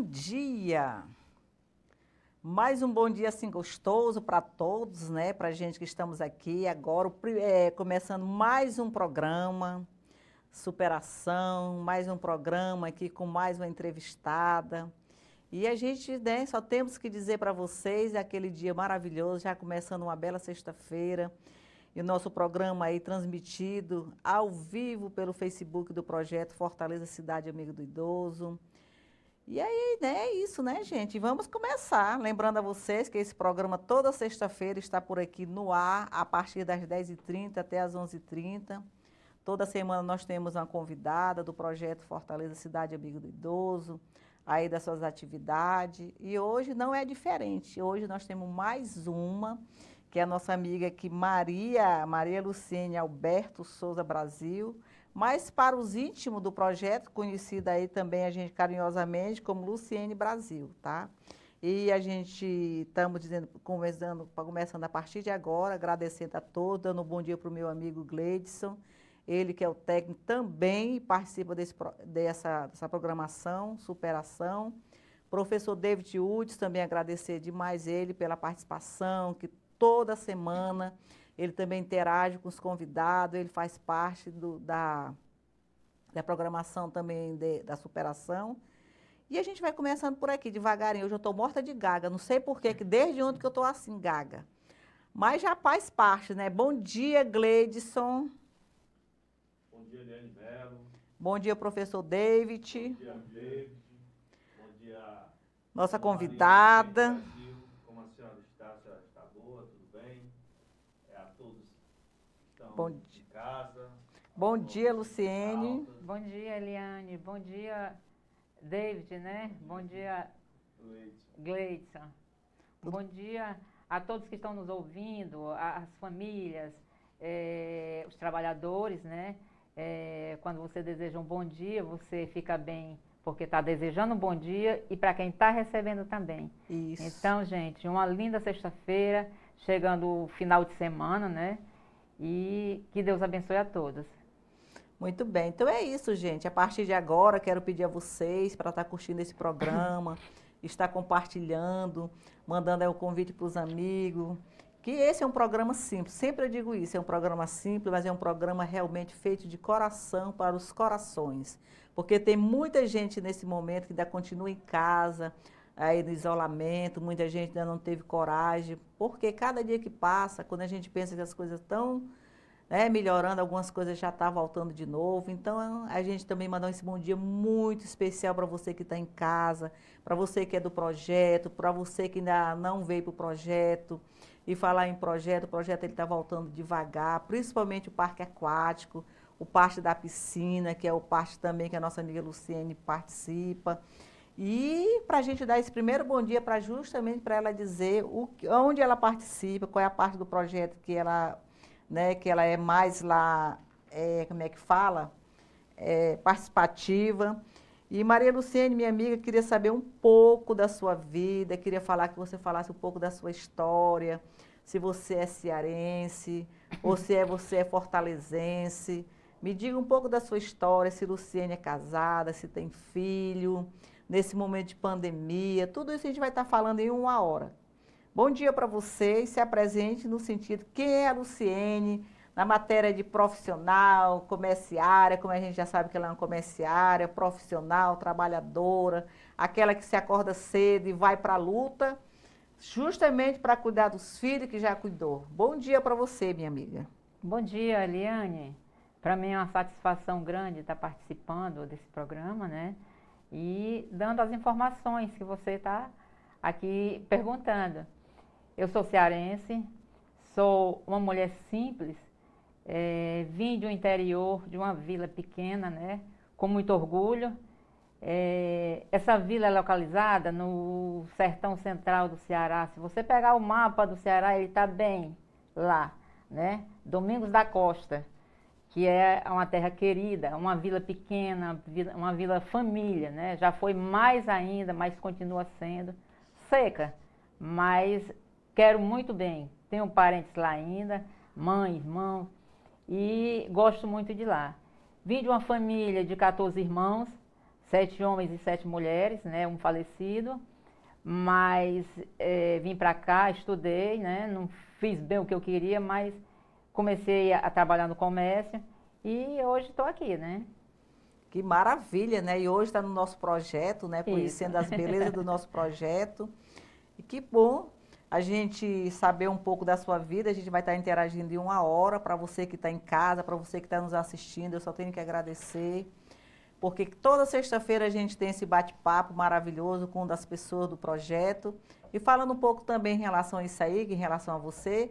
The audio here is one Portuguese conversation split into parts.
bom dia! Mais um bom dia assim gostoso para todos, né? Para a gente que estamos aqui agora, é, começando mais um programa Superação, mais um programa aqui com mais uma entrevistada. E a gente, né, só temos que dizer para vocês aquele dia maravilhoso, já começando uma bela sexta-feira. E o nosso programa aí transmitido ao vivo pelo Facebook do projeto Fortaleza Cidade Amigo do Idoso. E aí, né, é isso, né, gente? Vamos começar. Lembrando a vocês que esse programa toda sexta-feira está por aqui no ar, a partir das 10h30 até as 11h30. Toda semana nós temos uma convidada do projeto Fortaleza Cidade Amigo do Idoso, aí das suas atividades. E hoje não é diferente. Hoje nós temos mais uma, que é a nossa amiga aqui, Maria, Maria Lucine Alberto Souza Brasil mas para os íntimos do projeto, conhecida aí também a gente carinhosamente como Luciene Brasil, tá? E a gente estamos dizendo, começando, começando a partir de agora, agradecendo a todos, dando um bom dia para o meu amigo Gleidson, ele que é o técnico também participa desse, dessa, dessa programação, superação. Professor David Woods, também agradecer demais ele pela participação, que toda semana ele também interage com os convidados, ele faz parte do, da, da programação também de, da superação. E a gente vai começando por aqui, devagarinho. Hoje eu estou morta de gaga, não sei porquê, que desde ontem que eu estou assim, gaga. Mas já faz parte, né? Bom dia, Gleidson. Bom dia, Eliane Melo. Bom dia, professor David. Bom dia, David. Bom dia. Nossa convidada. estão Bom de casa. Bom dia, Luciene. Bom dia, Eliane. Bom dia, David, né? Bom dia, Gleidson. Bom dia a todos que estão nos ouvindo, as famílias, eh, os trabalhadores, né? Eh, quando você deseja um bom dia, você fica bem porque está desejando um bom dia e para quem está recebendo também. Isso. Então, gente, uma linda sexta-feira, chegando o final de semana, né? E que Deus abençoe a todos. Muito bem, então é isso, gente. A partir de agora, quero pedir a vocês para estar tá curtindo esse programa, estar compartilhando, mandando o convite para os amigos. Que esse é um programa simples, sempre eu digo isso, é um programa simples, mas é um programa realmente feito de coração para os corações. Porque tem muita gente nesse momento que ainda continua em casa, aí no isolamento, muita gente ainda não teve coragem, porque cada dia que passa, quando a gente pensa que as coisas estão né, melhorando, algumas coisas já estão tá voltando de novo. Então, a gente também mandou esse bom dia muito especial para você que está em casa, para você que é do projeto, para você que ainda não veio para o projeto. E falar em projeto, o projeto está voltando devagar, principalmente o parque aquático, o parque da piscina, que é o parque também que a nossa amiga Luciene participa. E para a gente dar esse primeiro bom dia para justamente para ela dizer o, onde ela participa, qual é a parte do projeto que ela, né, que ela é mais lá, é, como é que fala, é, participativa. E Maria Luciene, minha amiga, queria saber um pouco da sua vida, queria falar que você falasse um pouco da sua história, se você é cearense, ou se é, você é fortalezense. Me diga um pouco da sua história, se Luciene é casada, se tem filho, nesse momento de pandemia. Tudo isso a gente vai estar falando em uma hora. Bom dia para vocês. Se apresente no sentido quem é a Luciene na matéria de profissional, comerciária, como a gente já sabe que ela é uma comerciária, profissional, trabalhadora, aquela que se acorda cedo e vai para a luta, justamente para cuidar dos filhos que já cuidou. Bom dia para você, minha amiga. Bom dia, Eliane. Para mim é uma satisfação grande estar participando desse programa, né? e dando as informações que você está aqui perguntando. Eu sou cearense, sou uma mulher simples, é, vim do interior de uma vila pequena, né, com muito orgulho. É, essa vila é localizada no sertão central do Ceará. Se você pegar o mapa do Ceará, ele está bem lá, né? Domingos da Costa que é uma terra querida, uma vila pequena, uma vila família, né? Já foi mais ainda, mas continua sendo seca, mas quero muito bem. Tenho parentes lá ainda, mãe, irmão, e gosto muito de lá. Vim de uma família de 14 irmãos, sete homens e sete mulheres, né? Um falecido, mas é, vim para cá, estudei, né? Não fiz bem o que eu queria, mas comecei a, trabalhar no comércio e hoje estou aqui, né? Que maravilha, né? E hoje está no nosso projeto, né? Isso. Conhecendo as belezas do nosso projeto. E que bom a gente saber um pouco da sua vida. A gente vai estar interagindo em uma hora para você que está em casa, para você que está nos assistindo. Eu só tenho que agradecer. Porque toda sexta-feira a gente tem esse bate-papo maravilhoso com uma das pessoas do projeto. E falando um pouco também em relação a isso aí, em relação a você,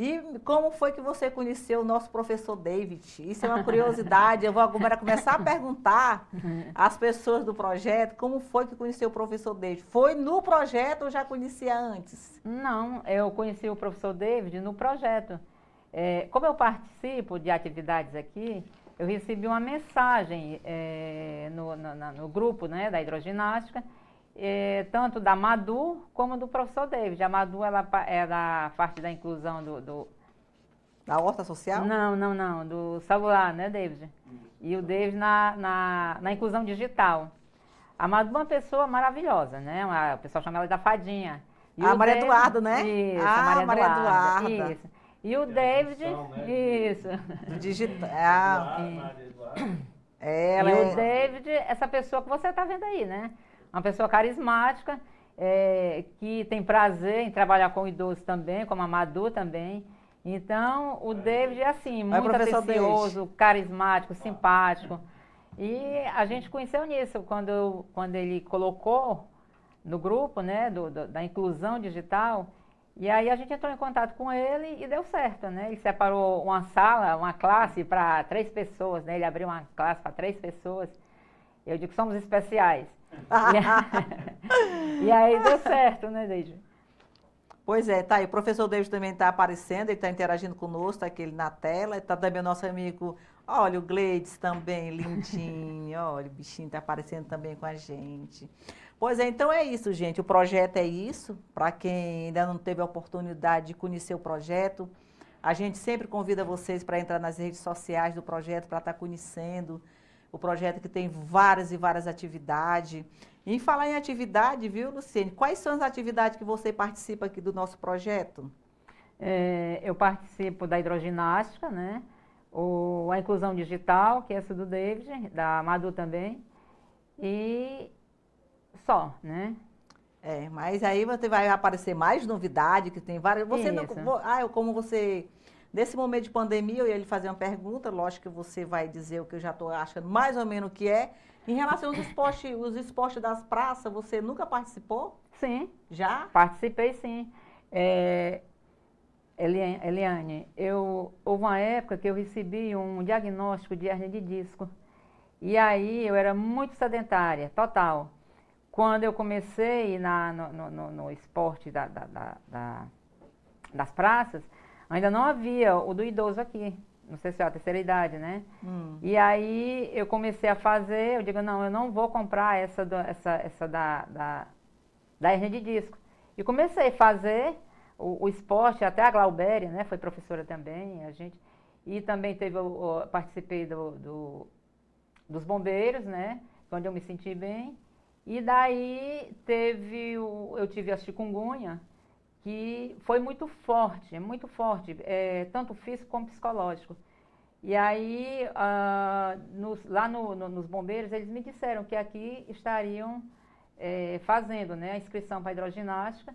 e como foi que você conheceu o nosso professor David? Isso é uma curiosidade. Eu vou agora começar a perguntar às pessoas do projeto como foi que conheceu o professor David. Foi no projeto ou já conhecia antes? Não, eu conheci o professor David no projeto. É, como eu participo de atividades aqui, eu recebi uma mensagem é, no, no, no, grupo né, da hidroginástica é, tanto da Madu como do professor David. A Madu ela é da parte da inclusão do, do da horta social? Não, não, não, do celular, né, David? E o David na, na, na inclusão digital. A Madu é uma pessoa maravilhosa, né? Uma, o pessoal chama ela da fadinha. E a ah, Maria David, Eduarda, né? Isso, ah, Maria, Maria Eduarda. Eduarda. Isso. E o David. Né? Isso. Digital. Ah, Maria Eduarda. e o é- David, essa pessoa que você está vendo aí, né? Uma pessoa carismática, é, que tem prazer em trabalhar com idosos também, como a Madu também. Então, o David é assim, muito atencioso, carismático, ah. simpático. E a gente conheceu nisso, quando, quando ele colocou no grupo, né, do, do, da inclusão digital, e aí a gente entrou em contato com ele e deu certo, né? Ele separou uma sala, uma classe para três pessoas, né? Ele abriu uma classe para três pessoas. Eu digo, somos especiais. e aí deu certo, né, Deide? Pois é, tá aí. O professor David também está aparecendo, ele está interagindo conosco, está aquele na tela. Está também o nosso amigo, olha, o Gleides também, lindinho. olha, o bichinho está aparecendo também com a gente. Pois é, então é isso, gente. O projeto é isso. Para quem ainda não teve a oportunidade de conhecer o projeto, a gente sempre convida vocês para entrar nas redes sociais do projeto, para estar tá conhecendo o projeto que tem várias e várias atividades. E em falar em atividade, viu, Luciene, quais são as atividades que você participa aqui do nosso projeto? É, eu participo da hidroginástica, né? O, a inclusão digital, que é essa do David, da Madu também. E só, né? É, mas aí você vai aparecer mais novidade, que tem várias. Você Isso. não. Ah, como você Nesse momento de pandemia, eu ia lhe fazer uma pergunta, lógico que você vai dizer o que eu já estou achando mais ou menos o que é. Em relação aos esportes, os esportes das praças, você nunca participou? Sim. Já? Participei, sim. É, Eliane, eu, houve uma época que eu recebi um diagnóstico de hernia de disco. E aí eu era muito sedentária, total. Quando eu comecei na, no, no, no, esporte da, da, da, das praças, Ainda não havia o do idoso aqui, não sei se é a terceira idade, né? Hum. E aí eu comecei a fazer, eu digo, não, eu não vou comprar essa, do, essa, essa da, da, da hernia de disco. E comecei a fazer o, o esporte, até a Glaubéria, né? Foi professora também, a gente... E também teve, participei do, do, dos bombeiros, né? É onde eu me senti bem. E daí teve, o, eu tive a chikungunya, que foi muito forte, é muito forte, é, tanto físico como psicológico. E aí, ah, nos, lá no, no, nos bombeiros, eles me disseram que aqui estariam é, fazendo né, a inscrição para hidroginástica.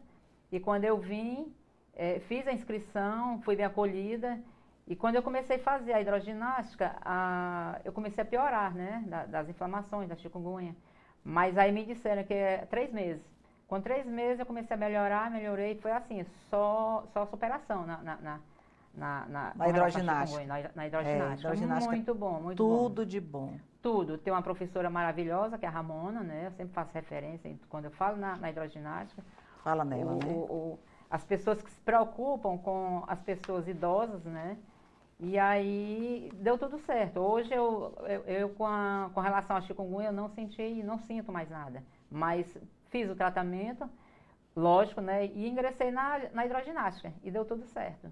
E quando eu vim, é, fiz a inscrição, fui bem acolhida. E quando eu comecei a fazer a hidroginástica, a, eu comecei a piorar, né? Da, das inflamações, da chikungunya. Mas aí me disseram que é três meses. Com três meses eu comecei a melhorar, melhorei, foi assim, só, só superação na, na, na, na, na, na hidroginástica. Na, na é, hidroginástica. É, hidroginástica. Muito bom, muito Tudo bom. de bom. Tudo. Tem uma professora maravilhosa, que é a Ramona, né? Eu sempre faço referência quando eu falo na, na hidroginástica. Fala nela, o, né? O, o, as pessoas que se preocupam com as pessoas idosas, né? E aí deu tudo certo. Hoje eu, eu, eu com, a, com relação à chikungunya eu não senti e não sinto mais nada. Mas fiz o tratamento, lógico, né? E ingressei na, na hidroginástica e deu tudo certo.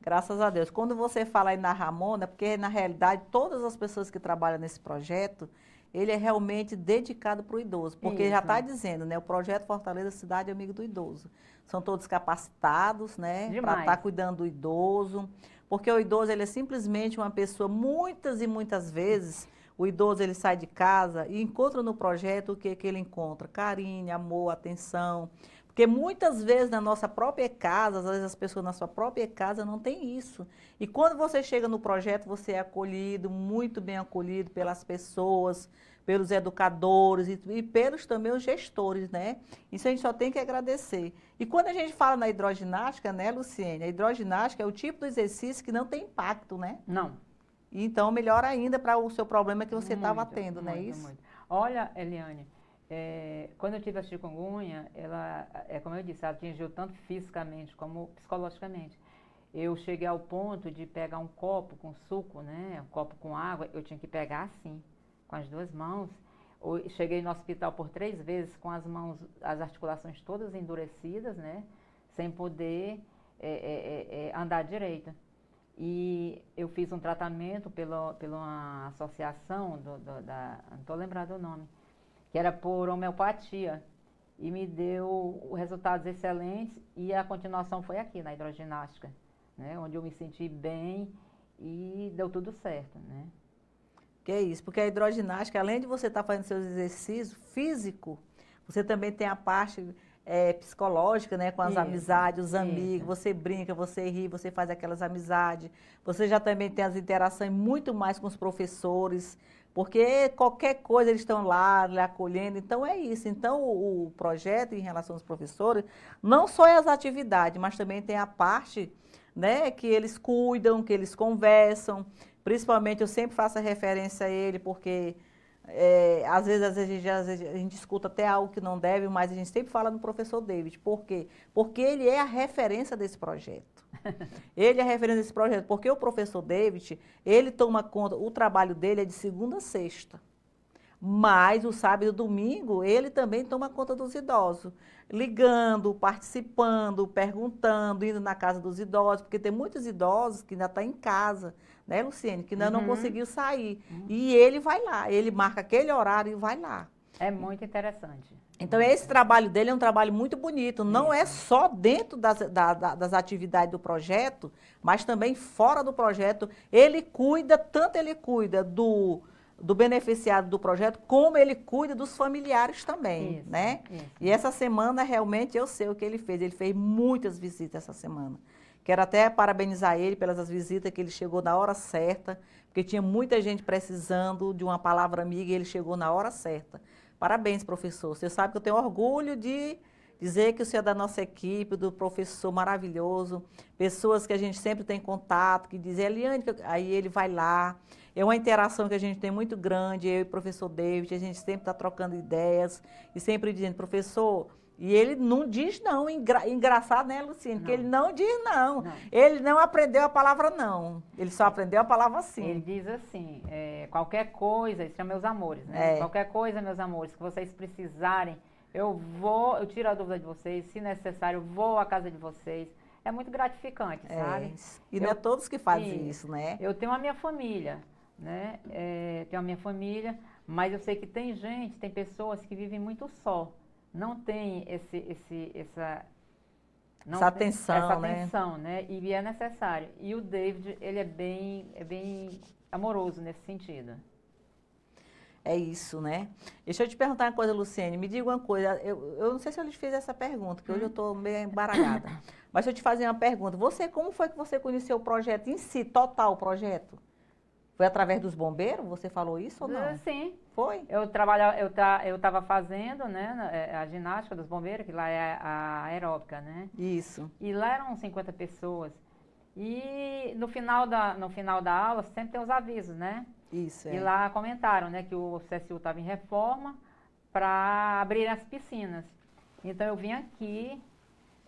Graças a Deus. Quando você fala aí na Ramona, é porque na realidade todas as pessoas que trabalham nesse projeto, ele é realmente dedicado para o idoso, porque tá Isso. já está dizendo, né? O projeto Fortaleza Cidade é Amigo do Idoso. São todos capacitados, né? Para estar tá cuidando do idoso. Porque o idoso, ele é simplesmente uma pessoa, muitas e muitas vezes, o idoso ele sai de casa e encontra no projeto o que, que ele encontra? Carinho, amor, atenção. Porque muitas vezes na nossa própria casa, às vezes as pessoas na sua própria casa não tem isso. E quando você chega no projeto, você é acolhido, muito bem acolhido pelas pessoas, pelos educadores e, e pelos também os gestores, né? Isso a gente só tem que agradecer. E quando a gente fala na hidroginástica, né, Luciene? A hidroginástica é o tipo de exercício que não tem impacto, né? Não. Então, melhor ainda para o seu problema que você estava tendo, não é isso? Muito. Olha, Eliane, é, quando eu tive a chikungunya, ela, é como eu disse, ela atingiu tanto fisicamente como psicologicamente. Eu cheguei ao ponto de pegar um copo com suco, né, um copo com água, eu tinha que pegar assim, com as duas mãos. Eu cheguei no hospital por três vezes com as mãos, as articulações todas endurecidas, né, sem poder é, é, é, é andar direito. E eu fiz um tratamento pela, pela uma associação, do, do, da, não estou lembrado o nome, que era por homeopatia. E me deu resultados excelentes e a continuação foi aqui, na hidroginástica, né? onde eu me senti bem e deu tudo certo. Né? Que é isso, porque a hidroginástica, além de você estar tá fazendo seus exercícios físico, você também tem a parte é, psicológica, né? Com as isso, amizades, os amigos, você brinca, você ri, você faz aquelas amizades. Você já também tem as interações muito mais com os professores, porque qualquer coisa eles estão lá, lhe acolhendo. Então é isso. Então o, o projeto em relação aos professores não só é as atividades, mas também tem a parte, né? Que eles cuidam, que eles conversam. Principalmente eu sempre faço a referência a ele, porque é, às, vezes, às, vezes, às vezes a gente escuta até algo que não deve, mas a gente sempre fala no professor David. Por quê? Porque ele é a referência desse projeto. ele é a referência desse projeto, porque o professor David, ele toma conta, o trabalho dele é de segunda a sexta. Mas o sábado e o domingo, ele também toma conta dos idosos, ligando, participando, perguntando, indo na casa dos idosos, porque tem muitos idosos que ainda estão tá em casa, né, Luciene, que ainda uhum. não conseguiu sair. Uhum. E ele vai lá, ele marca aquele horário e vai lá. É muito interessante. Então, esse trabalho dele é um trabalho muito bonito. Não é só dentro das, da, das atividades do projeto, mas também fora do projeto. Ele cuida, tanto ele cuida do, do do projeto, como ele cuida dos familiares também, isso, né? Isso. E essa semana realmente eu sei o que ele fez. Ele fez muitas visitas essa semana. Quero até parabenizar ele pelas visitas que ele chegou na hora certa, porque tinha muita gente precisando de uma palavra amiga e ele chegou na hora certa. Parabéns, professor. Você sabe que eu tenho orgulho de dizer que o senhor é da nossa equipe, do professor maravilhoso, pessoas que a gente sempre tem contato, que dizem, Eliane, aí ele vai lá. É uma interação que a gente tem muito grande, eu e o professor David, a gente sempre está trocando ideias e sempre dizendo, professor, e ele não diz não. Engra... Engraçado, né, Luciane? Que ele não diz não. não. Ele não aprendeu a palavra não. Ele só é. aprendeu a palavra sim. Ele diz assim: é, qualquer coisa, isso é meus amores, né? É. Qualquer coisa, meus amores, que vocês precisarem, eu vou, eu tiro a dúvida de vocês. Se necessário, vou à casa de vocês. É muito gratificante, é. sabe? E eu, não é todos que fazem sim, isso, né? Eu tenho a minha família, né? É, tenho a minha família, mas eu sei que tem gente, tem pessoas que vivem muito só não tem esse, esse, essa, essa atenção, essa atenção, né? né? E é necessário. E o David, ele é bem, é bem amoroso nesse sentido. É isso, né? Deixa eu te perguntar uma coisa, Luciene. Me diga uma coisa. Eu, eu não sei se eu lhe fiz essa pergunta, que hum. hoje eu estou hum. meio embaralhada. Mas deixa eu te fazer uma pergunta. Você, como foi que você conheceu o projeto em si, total o projeto? Foi através dos bombeiros? Você falou isso ou ah, não? Sim. Foi? Eu trabalhava, eu tá, eu estava fazendo, né, é, a ginástica dos bombeiros, que lá é a aeróbica, né? Isso. E lá eram 50 pessoas. E no final da, no final da aula sempre tem os avisos, né? Isso. É. E lá comentaram, né, que o CSU estava em reforma para abrir as piscinas. Então eu vim aqui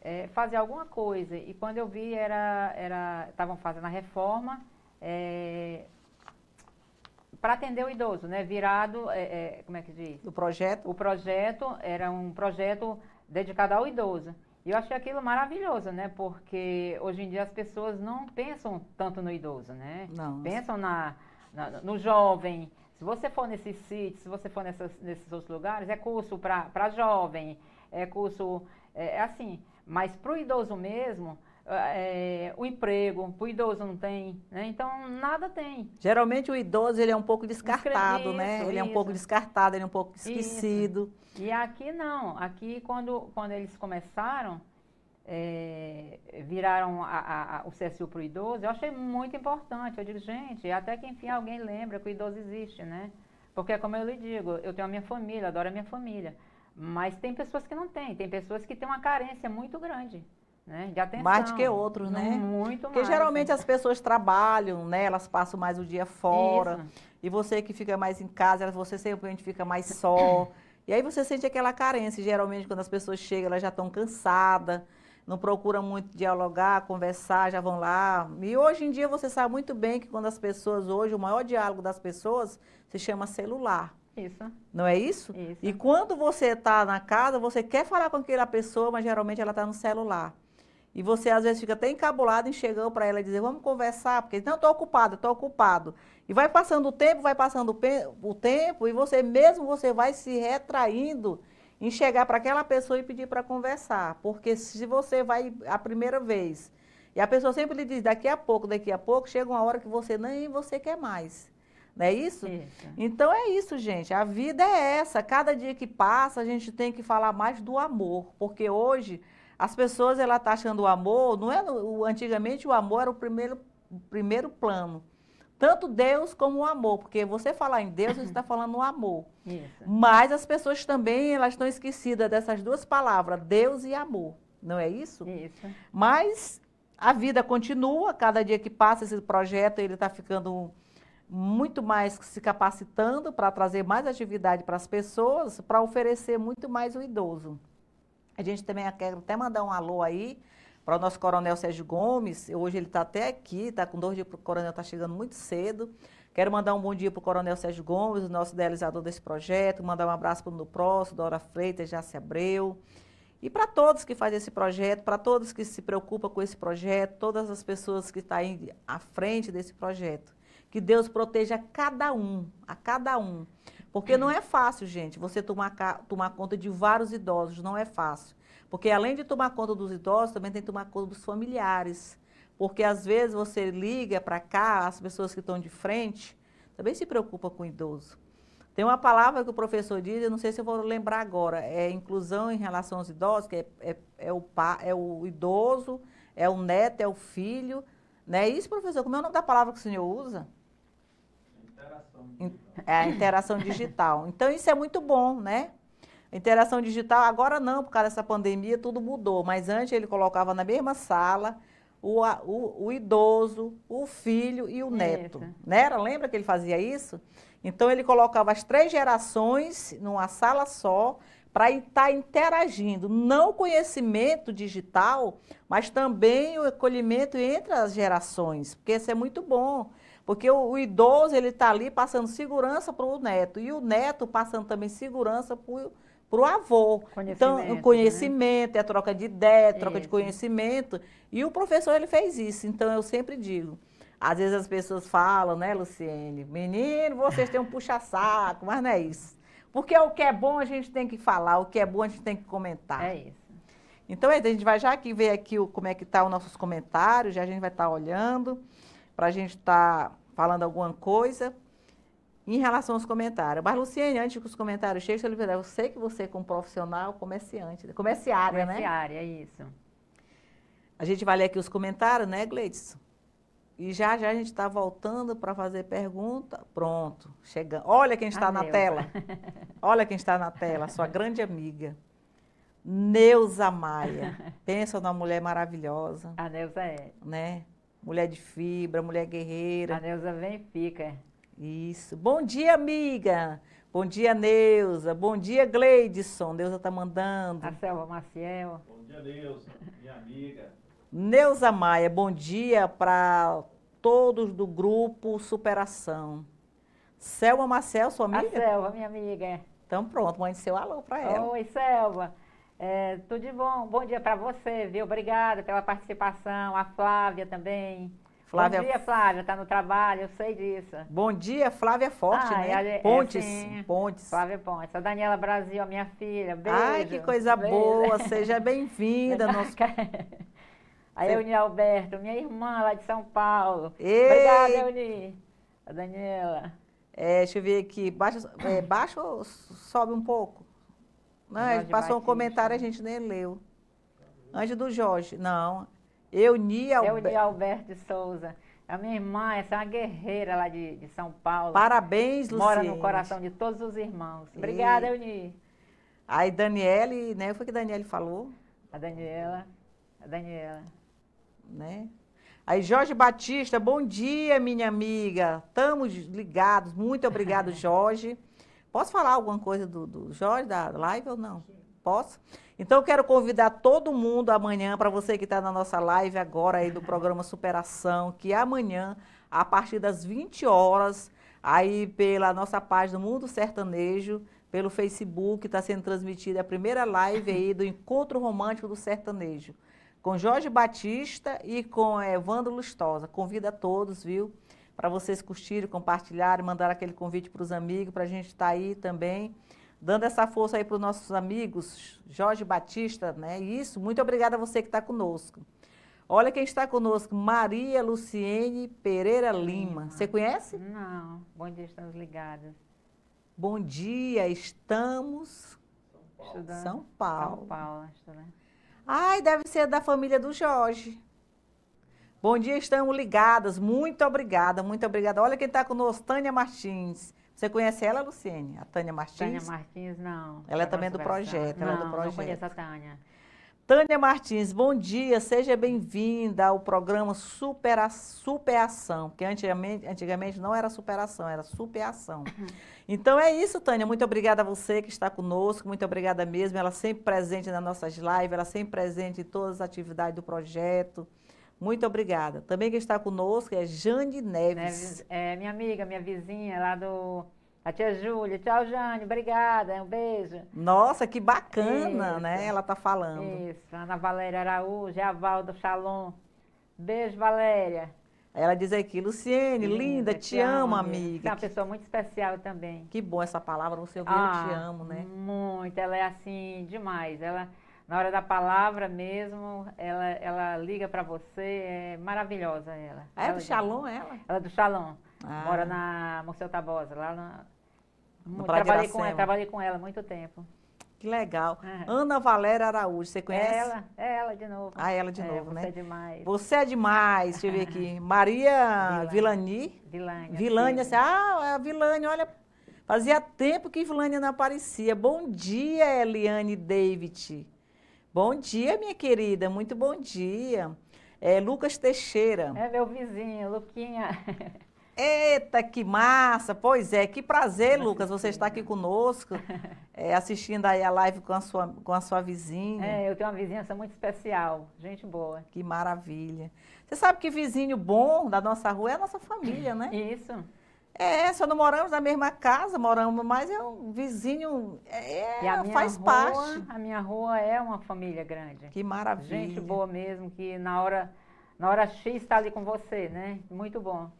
é, fazer alguma coisa. E quando eu vi era era estavam fazendo a reforma. É, para atender o idoso, né? Virado, é, é, como é que diz? O projeto? O projeto era um projeto dedicado ao idoso. E eu achei aquilo maravilhoso, né? Porque hoje em dia as pessoas não pensam tanto no idoso, né? Não. Pensam na, na no jovem. Se você for nesses sítio, se você for nessas, nesses outros lugares, é curso para jovem, é curso. É, é assim. Mas para o idoso mesmo, é, o emprego, o idoso não tem, né? Então nada tem. Geralmente o idoso ele é um pouco descartado, isso, né? Ele isso. é um pouco descartado, ele é um pouco esquecido. Isso. E aqui não, aqui quando, quando eles começaram, é, viraram a, a, a, o CSU para o idoso, eu achei muito importante. Eu digo, gente, até que enfim alguém lembra que o idoso existe, né? Porque como eu lhe digo, eu tenho a minha família, adoro a minha família. Mas tem pessoas que não têm, tem pessoas que têm uma carência muito grande. Né? De atenção. Mais do que outros, né? Muito Porque mais. Porque geralmente assim. as pessoas trabalham, né? Elas passam mais o dia fora. Isso. E você que fica mais em casa, você sempre fica mais só. e aí você sente aquela carência. Geralmente quando as pessoas chegam, elas já estão cansadas. Não procuram muito dialogar, conversar, já vão lá. E hoje em dia você sabe muito bem que quando as pessoas, hoje, o maior diálogo das pessoas se chama celular. Isso. Não é isso? isso. E quando você está na casa, você quer falar com aquela pessoa, mas geralmente ela está no celular. E você às vezes fica até encabulado em chegar para ela e dizer, vamos conversar, porque não, estou ocupado, estou ocupado. E vai passando o tempo, vai passando o tempo, e você mesmo você vai se retraindo em chegar para aquela pessoa e pedir para conversar. Porque se você vai a primeira vez, e a pessoa sempre lhe diz, daqui a pouco, daqui a pouco, chega uma hora que você nem você quer mais. Não é isso? Eita. Então é isso, gente. A vida é essa. Cada dia que passa, a gente tem que falar mais do amor. Porque hoje as pessoas, ela tá achando o amor, não é o, antigamente o amor era o primeiro, primeiro plano. Tanto Deus como o amor, porque você falar em Deus, você está falando no amor. Isso. Mas as pessoas também, elas estão esquecidas dessas duas palavras, Deus e amor. Não é isso? Isso. Mas a vida continua, cada dia que passa esse projeto, ele está ficando muito mais se capacitando para trazer mais atividade para as pessoas, para oferecer muito mais o idoso. A gente também quer até mandar um alô aí para o nosso coronel Sérgio Gomes. Hoje ele está até aqui, está com dor de. O coronel está chegando muito cedo. Quero mandar um bom dia para o coronel Sérgio Gomes, nosso idealizador desse projeto. Mandar um abraço para o próximo, Dora Freitas, Jace Abreu. E para todos que fazem esse projeto, para todos que se preocupam com esse projeto, todas as pessoas que estão tá à frente desse projeto. Que Deus proteja a cada um, a cada um. Porque não uhum. é fácil, gente, você tomar, tomar conta de vários idosos, não é fácil. Porque além de tomar conta dos idosos, também tem que tomar conta dos familiares. Porque às vezes você liga para cá, as pessoas que estão de frente também se preocupam com o idoso. Tem uma palavra que o professor diz, eu não sei se eu vou lembrar agora, é inclusão em relação aos idosos, que é, é, é o, pa, é o idoso, é o neto, é o filho. Né? Isso, professor, como é o nome da palavra que o senhor usa? Interação. É a interação digital. Então, isso é muito bom, né? Interação digital, agora não, por causa dessa pandemia, tudo mudou. Mas antes ele colocava na mesma sala o, o, o idoso, o filho e o neto. Né? Lembra que ele fazia isso? Então ele colocava as três gerações numa sala só para estar tá interagindo, não o conhecimento digital, mas também o acolhimento entre as gerações, porque isso é muito bom. Porque o, o idoso, ele está ali passando segurança para o neto, e o neto passando também segurança para então, o avô. Né? Conhecimento, então, o conhecimento, né? a troca de ideia, troca Isso. de conhecimento. E o professor, ele fez isso. Então, eu sempre digo, às vezes as pessoas falam, né, Luciene? Menino, vocês têm um puxa-saco, mas não é isso. Porque o que é bom a gente tem que falar, o que é bom a gente tem que comentar. É isso. Então, é a gente vai já aqui ver aqui o, como é que estão tá os nossos comentários, já a gente vai estar tá olhando para a gente estar tá falando alguma coisa em relação aos comentários. Mas, Luciene, antes que os comentários cheguem, eu sei que você, como profissional, comerciante, comerciária, comerciária né? Comerciária, é isso. A gente vai ler aqui os comentários, né, Gleidson? E já já a gente está voltando para fazer pergunta. Pronto, chegando. Olha quem está a na Neuza. tela. Olha quem está na tela, sua grande amiga. Neuza Maia. Pensa numa mulher maravilhosa. A Neuza é. Né? Mulher de fibra, mulher guerreira. A Neuza vem e fica. Isso. Bom dia, amiga. Bom dia, Neuza. Bom dia, Gleidson. Neuza tá mandando. A Selva Maciel. Bom dia, Neuza, minha amiga. Neuza Maia, bom dia para todos do grupo Superação. Selva Maciel, sua amiga? A Selva, minha amiga. Então pronto, mande seu alô para ela. Oi, Selva. É, tudo de bom. Bom dia para você, viu? Obrigada pela participação. A Flávia também. Flávia... Bom dia, Flávia. Está no trabalho, eu sei disso. Bom dia, Flávia Forte, ah, né? É, Pontes. Assim, Pontes. Flávia Pontes. A Daniela Brasil, a minha filha. Beijo. Ai, que coisa Beijo. boa. Seja bem-vinda. nosso... a Euni Alberto, minha irmã lá de São Paulo. Ei. Obrigada, Euni. A Daniela. É, deixa eu ver aqui. Baixa, é, baixa ou sobe um pouco? Não, ele passou Batista. um comentário, a gente nem leu. Antes do Jorge, não. Euni Alberto. Euni Alberto de Souza. A minha irmã, essa é uma guerreira lá de, de São Paulo. Parabéns, Luciene. Mora no coração de todos os irmãos. Obrigada, e... Euni. Aí, Daniele, né? Foi que a Daniele falou? A Daniela. A Daniela. Né? Aí, Jorge Batista, bom dia, minha amiga. Estamos ligados. Muito obrigado, Jorge. Posso falar alguma coisa do, do Jorge, da live ou não? Sim. Posso? Então eu quero convidar todo mundo amanhã, para você que está na nossa live agora aí do programa Superação, que amanhã, a partir das 20 horas, aí pela nossa página Mundo Sertanejo, pelo Facebook, está sendo transmitida a primeira live aí do Encontro Romântico do Sertanejo, com Jorge Batista e com Evandro eh, Lustosa. Convida a todos, viu? para vocês curtirem, compartilharem, mandar aquele convite para os amigos, para a gente estar tá aí também, dando essa força aí para os nossos amigos, Jorge Batista, né? Isso, muito obrigada a você que está conosco. Olha quem está conosco, Maria Luciene Pereira Lima. Lima. Você conhece? Não, bom dia, estamos ligadas. Bom dia, estamos... São Paulo. São Paulo. São Paulo, né? Ai, deve ser da família do Jorge. Bom dia, estamos ligadas. Muito obrigada, muito obrigada. Olha quem está conosco, Tânia Martins. Você conhece ela, Luciene? A Tânia Martins? Tânia Martins, não. Ela é também do projeto, não, ela é do projeto. Não conheço a Tânia. Tânia Martins, bom dia, seja bem-vinda ao programa Supera, Superação, que antigamente, antigamente não era superação, era superação. Então é isso, Tânia, muito obrigada a você que está conosco, muito obrigada mesmo, ela sempre presente nas nossas lives, ela sempre presente em todas as atividades do projeto. Muito obrigada. Também quem está conosco é Jane Neves. Neves né, é, minha amiga, minha vizinha lá do. A tia Júlia. Tchau, Jane. Obrigada. Um beijo. Nossa, que bacana, Isso. né? Ela tá falando. Isso. Ana Valéria Araújo, é a Valda Shalom. Beijo, Valéria. Ela diz aqui, Luciene, linda, linda te, te amo, amo, amiga. É uma pessoa muito especial também. Que bom essa palavra, você ouviu, ah, eu te amo, né? Muito, ela é assim, demais. Ela, na hora da palavra mesmo, ela, ela liga para você, é maravilhosa ela. Ah, é ela do Shalom, ela? Ela é do Shalom, ah. mora na Museu Tabosa, lá na... No trabalhei, com ela, trabalhei com ela muito tempo. Que legal. Uhum. Ana Valéria Araújo, você conhece? É ela, é ela de novo. Ah, ela de é, novo, você né? Você é demais. Você é demais, deixa eu ver aqui. Maria Vilani. Vilânia. Vilânia, assim, ah, é a Vilânia, olha, fazia tempo que Vilânia não aparecia. Bom dia, Eliane David. Bom dia, minha querida, muito bom dia. É Lucas Teixeira. É meu vizinho, Luquinha. Eita, que massa! Pois é, que prazer, Lucas, você está aqui né? conosco, é, assistindo aí a live com a, sua, com a sua vizinha. É, eu tenho uma vizinhança muito especial, gente boa. Que maravilha. Você sabe que vizinho bom da nossa rua é a nossa família, né? Isso. É, só não moramos na mesma casa, moramos, mas é um vizinho, é, faz rua, parte. A minha rua é uma família grande. Que maravilha. Gente boa mesmo, que na hora, na hora X está ali com você, né? Muito bom.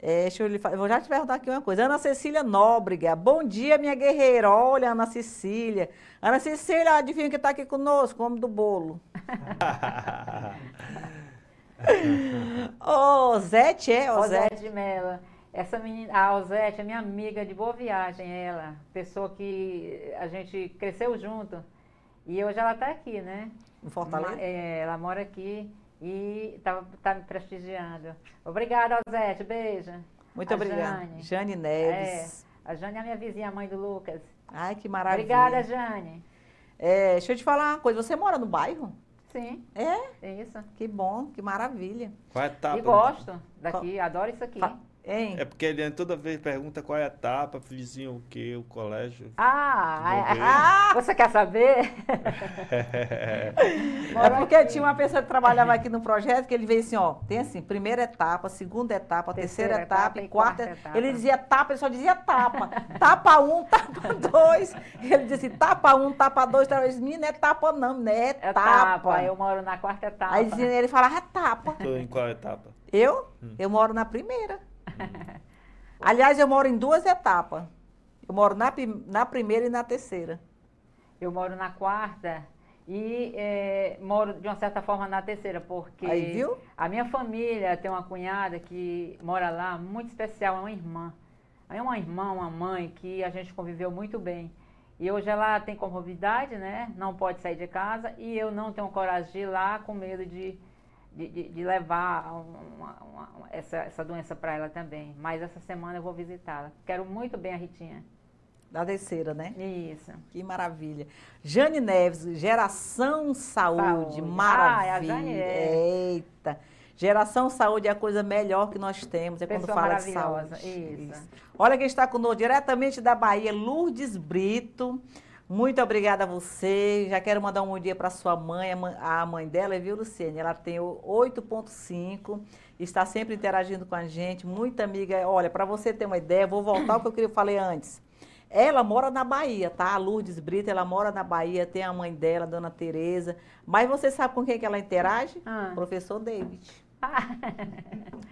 É, deixa eu, lhe, eu vou já te perguntar aqui uma coisa. Ana Cecília Nóbrega. Bom dia, minha guerreira. Olha, Ana Cecília. Ana Cecília, adivinha que está aqui conosco, homem do bolo. Ô, é. Tchê, ô Zé. Zé essa menina, a Alzete, é minha amiga de boa viagem, ela. Pessoa que a gente cresceu junto. E hoje ela está aqui, né? Em Fortaleza? É, ela mora aqui e está tá me prestigiando. Obrigada, Alzete. Beijo. Muito a obrigada. Jane, Jane Neves. É, a Jane é minha vizinha, a mãe do Lucas. Ai, que maravilha. Obrigada, Jane. É, deixa eu te falar uma coisa. Você mora no bairro? Sim. É? É isso. Que bom, que maravilha. Qual é a etapa? E gosto daqui, Qual? adoro isso aqui. Fa Hein? É porque ele toda vez pergunta qual é a etapa, vizinho o quê, o colégio. Ah, é, ah você quer saber? É. porque tinha uma pessoa que trabalhava aqui no projeto que ele veio assim, ó, tem assim, primeira etapa, segunda etapa, terceira, terceira etapa, e quarta, quarta etapa. Ele dizia etapa, ele só dizia etapa. tapa um, tapa dois. Ele dizia assim, tapa um, tapa dois, tapa dois. Menina, é etapa não, né? É etapa. É eu moro na quarta etapa. Aí ele falava etapa. É Tô em qual etapa? Eu? Hum. Eu moro na primeira. Aliás, eu moro em duas etapas. Eu moro na, na primeira e na terceira. Eu moro na quarta e é, moro, de uma certa forma, na terceira, porque Aí, a minha família tem uma cunhada que mora lá, muito especial, é uma irmã. É uma irmã, uma mãe que a gente conviveu muito bem. E hoje ela tem comorbidade, né? Não pode sair de casa e eu não tenho coragem de ir lá com medo de de, de, de levar uma, uma, uma, essa, essa doença para ela também. Mas essa semana eu vou visitá-la. Quero muito bem a Ritinha. Da terceira né? Isso. Que maravilha. Jane Neves, Geração Saúde, saúde. Ah, é maravilha. é Eita. Geração Saúde é a coisa melhor que nós temos, é Pessoa quando fala de saúde. Isso. Isso. Olha quem está conosco diretamente da Bahia, Lourdes Brito. Muito obrigada a você. Já quero mandar um bom dia para sua mãe. A mãe dela é viu, Luciene? Ela tem 8,5. Está sempre interagindo com a gente. Muita amiga. Olha, para você ter uma ideia, vou voltar ao que eu queria falar antes. Ela mora na Bahia, tá? A Lourdes Brito, ela mora na Bahia, tem a mãe dela, a dona Tereza. Mas você sabe com quem que ela interage? Ah. Professor David. Ah.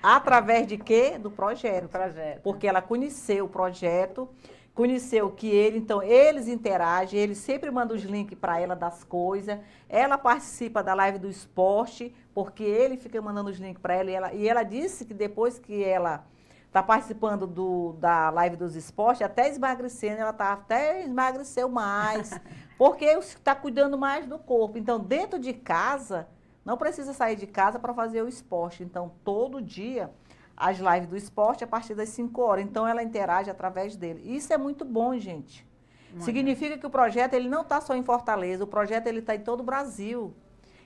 Através de quê? Do projeto. Do projeto. Porque ela conheceu o projeto conheceu que ele, então eles interagem, ele sempre manda os links para ela das coisas, ela participa da live do esporte, porque ele fica mandando os links para ela e, ela e ela disse que depois que ela está participando do, da live dos esportes, até emagrecendo, ela tá, até emagreceu mais, porque está cuidando mais do corpo. Então, dentro de casa, não precisa sair de casa para fazer o esporte. Então, todo dia as lives do esporte a partir das 5 horas. Então ela interage através dele. Isso é muito bom, gente. Significa que o projeto ele não está só em Fortaleza, o projeto ele está em todo o Brasil.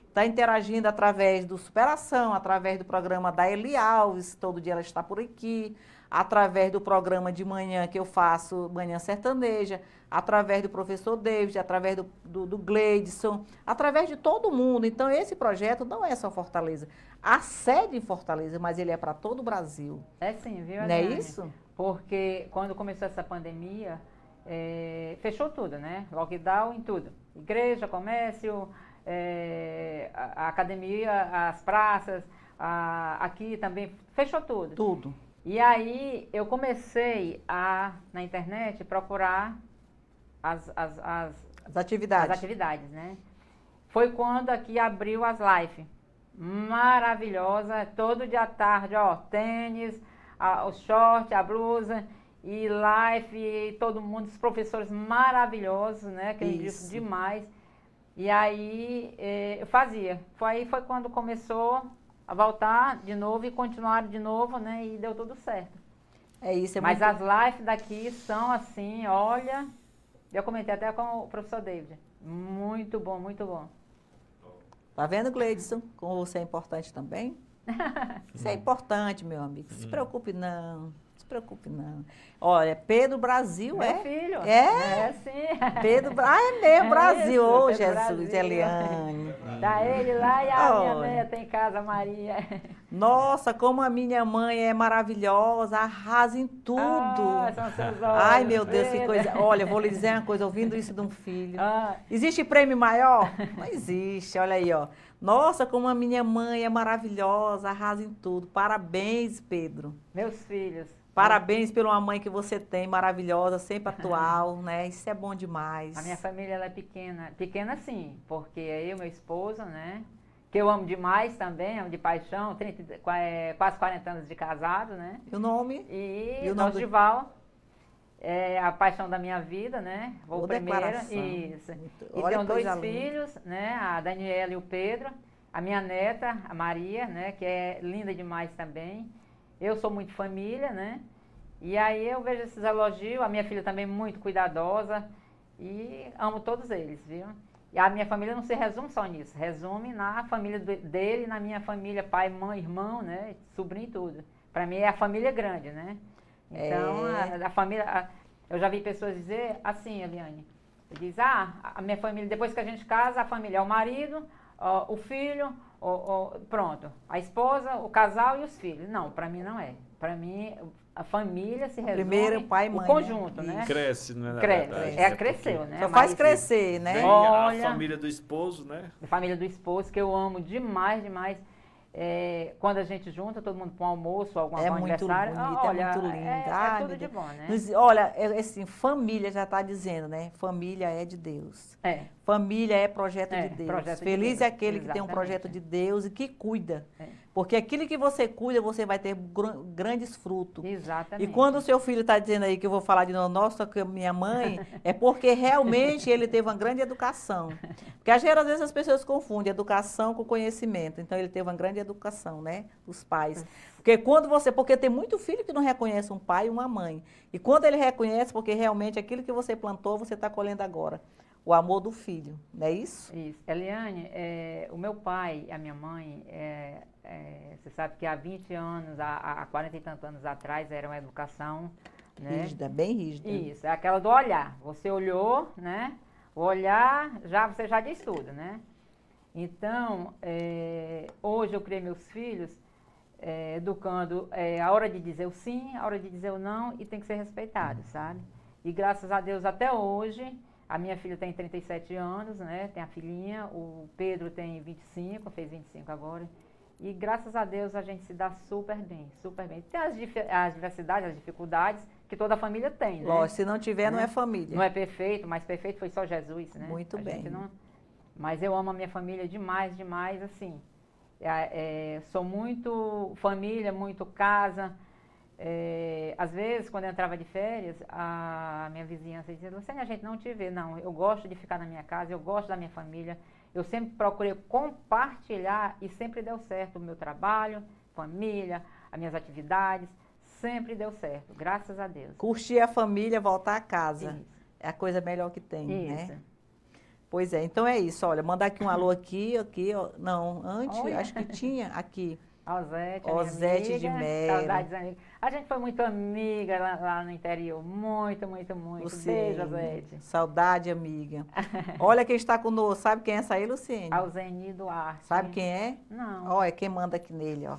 Está interagindo através do Superação, através do programa da Eli Alves, todo dia ela está por aqui, através do programa de manhã que eu faço, Manhã Sertaneja, através do professor David, através do, do, do Gleidson, através de todo mundo. Então, esse projeto não é só Fortaleza. A sede em Fortaleza, mas ele é para todo o Brasil. É sim, viu? Adriane? Não é isso? Porque quando começou essa pandemia, é, fechou tudo, né? Lockdown em tudo. Igreja, comércio, é, a, a academia, as praças, a, aqui também, fechou tudo. Tudo. E aí eu comecei a, na internet, procurar as, as, as, as atividades. As atividades, né? Foi quando aqui abriu as lives. Maravilhosa, todo dia à tarde, ó, tênis, a, o short, a blusa e live, e todo mundo, os professores maravilhosos, né? Que isso demais. E aí eh, eu fazia. Foi aí foi quando começou a voltar de novo e continuar de novo, né? E deu tudo certo. É isso, é Mas muito... as lives daqui são assim, olha. Eu comentei até com o professor David. Muito bom, muito bom. Tá vendo, Gleidson? Como você é importante também? Isso é importante, meu amigo. Não se hum. preocupe, não preocupe, não. Olha, Pedro Brasil Meu é. filho. É? É, sim. Pedro Ah, é meu, é Brasil. Ô, oh, Jesus, Brasil. Eliane. Tá ele lá e a Olha. minha mãe tem casa, Maria. Nossa, como a minha mãe é maravilhosa, arrasa em tudo. Ah, são seus olhos, Ai, meu Deus, que coisa. Olha, vou lhe dizer uma coisa, ouvindo isso de um filho. Ah. Existe prêmio maior? Não existe, olha aí, ó. Nossa, como a minha mãe é maravilhosa, arrasa em tudo. Parabéns, Pedro. Meus filhos, Parabéns pela mãe que você tem, maravilhosa, sempre atual, né? Isso é bom demais. A minha família ela é pequena, pequena sim, porque é eu, meu esposo, né? Que eu amo demais também, amo de paixão, 30, é, quase 40 anos de casado, né? E o nome? E, e o nome Val, É a paixão da minha vida, né? Vou Boa primeira. Isso. Muito... E tenho dois aluno. filhos, né? A Daniela e o Pedro. A minha neta, a Maria, né? Que é linda demais também. Eu sou muito família, né? E aí eu vejo esses elogios, a minha filha também é muito cuidadosa e amo todos eles, viu? E a minha família não se resume só nisso, resume na família dele, na minha família, pai, mãe, irmão, né? Sobrinho e tudo. Para mim é a família grande, né? Então, é... a, a, família. A, eu já vi pessoas dizer assim, Eliane. Diz, ah, a minha família, depois que a gente casa, a família é o marido, ó, o filho, o, o, pronto, a esposa, o casal e os filhos. Não, para mim não é. Para mim, a família se resume... Primeiro, pai e mãe. O né? conjunto, né? né? Cresce, né? Cresce. Verdade, é, né? cresceu, né? Só faz Mas, crescer, né? Olha, a família do esposo, né? A família do esposo, que eu amo demais, demais. É, quando a gente junta, todo mundo para um almoço, alguma coisa. É muito bonito, ah, olha, é muito lindo. É, ah, é tudo de bom, né? olha, é, é assim, família já está dizendo, né? Família é de Deus. É. Família é projeto de Deus. Projeto Feliz de Deus. é aquele Exatamente. que tem um projeto de Deus e que cuida. Porque aquilo que você cuida, você vai ter gr grandes frutos. Exatamente. E quando o seu filho está dizendo aí que eu vou falar de nossa, minha mãe, é porque realmente ele teve uma grande educação. Porque às vezes as pessoas confundem educação com conhecimento. Então ele teve uma grande educação, né? Os pais. Porque quando você. Porque tem muito filho que não reconhece um pai e uma mãe. E quando ele reconhece, porque realmente aquilo que você plantou, você está colhendo agora o amor do filho, não é isso? Isso. Eliane, é, o meu pai e a minha mãe, é, é, você sabe que há 20 anos, há, há 40 e tantos anos atrás, era uma educação... Né? Rígida, bem rígida. Isso, é aquela do olhar. Você olhou, né? O olhar, já, você já diz tudo, né? Então, é, hoje eu criei meus filhos é, educando é, a hora de dizer o sim, a hora de dizer o não, e tem que ser respeitado, sabe? E graças a Deus, até hoje... A minha filha tem 37 anos, né? Tem a filhinha, o Pedro tem 25, fez 25 agora. E graças a Deus a gente se dá super bem, super bem. Tem as, as diversidades, as dificuldades que toda família tem, né? Lógico, se não tiver, não é né? família. Não é perfeito, mas perfeito foi só Jesus, né? Muito a bem. Não... Mas eu amo a minha família demais, demais, assim. É, é, sou muito família, muito casa. É, às vezes, quando eu entrava de férias, a minha vizinhança dizia, Luciane, a gente não te vê. Não, eu gosto de ficar na minha casa, eu gosto da minha família. Eu sempre procurei compartilhar e sempre deu certo o meu trabalho, família, as minhas atividades. Sempre deu certo, graças a Deus. Curtir a família, voltar a casa. Isso. É a coisa melhor que tem, né? isso. né? Pois é, então é isso. Olha, mandar aqui um alô aqui, aqui, ó, não, antes, Olha. acho que tinha aqui. Ozete, amiga, de Mello. Saudades, amiga. Né? A gente foi muito amiga lá, lá no interior. Muito, muito, muito. Luciene, Beijo, Ozete. Saudade, amiga. Olha quem está conosco. Sabe quem é essa aí, Luciene? Alzeni Duarte. Sabe quem é? Não. Olha, é quem manda aqui nele, ó.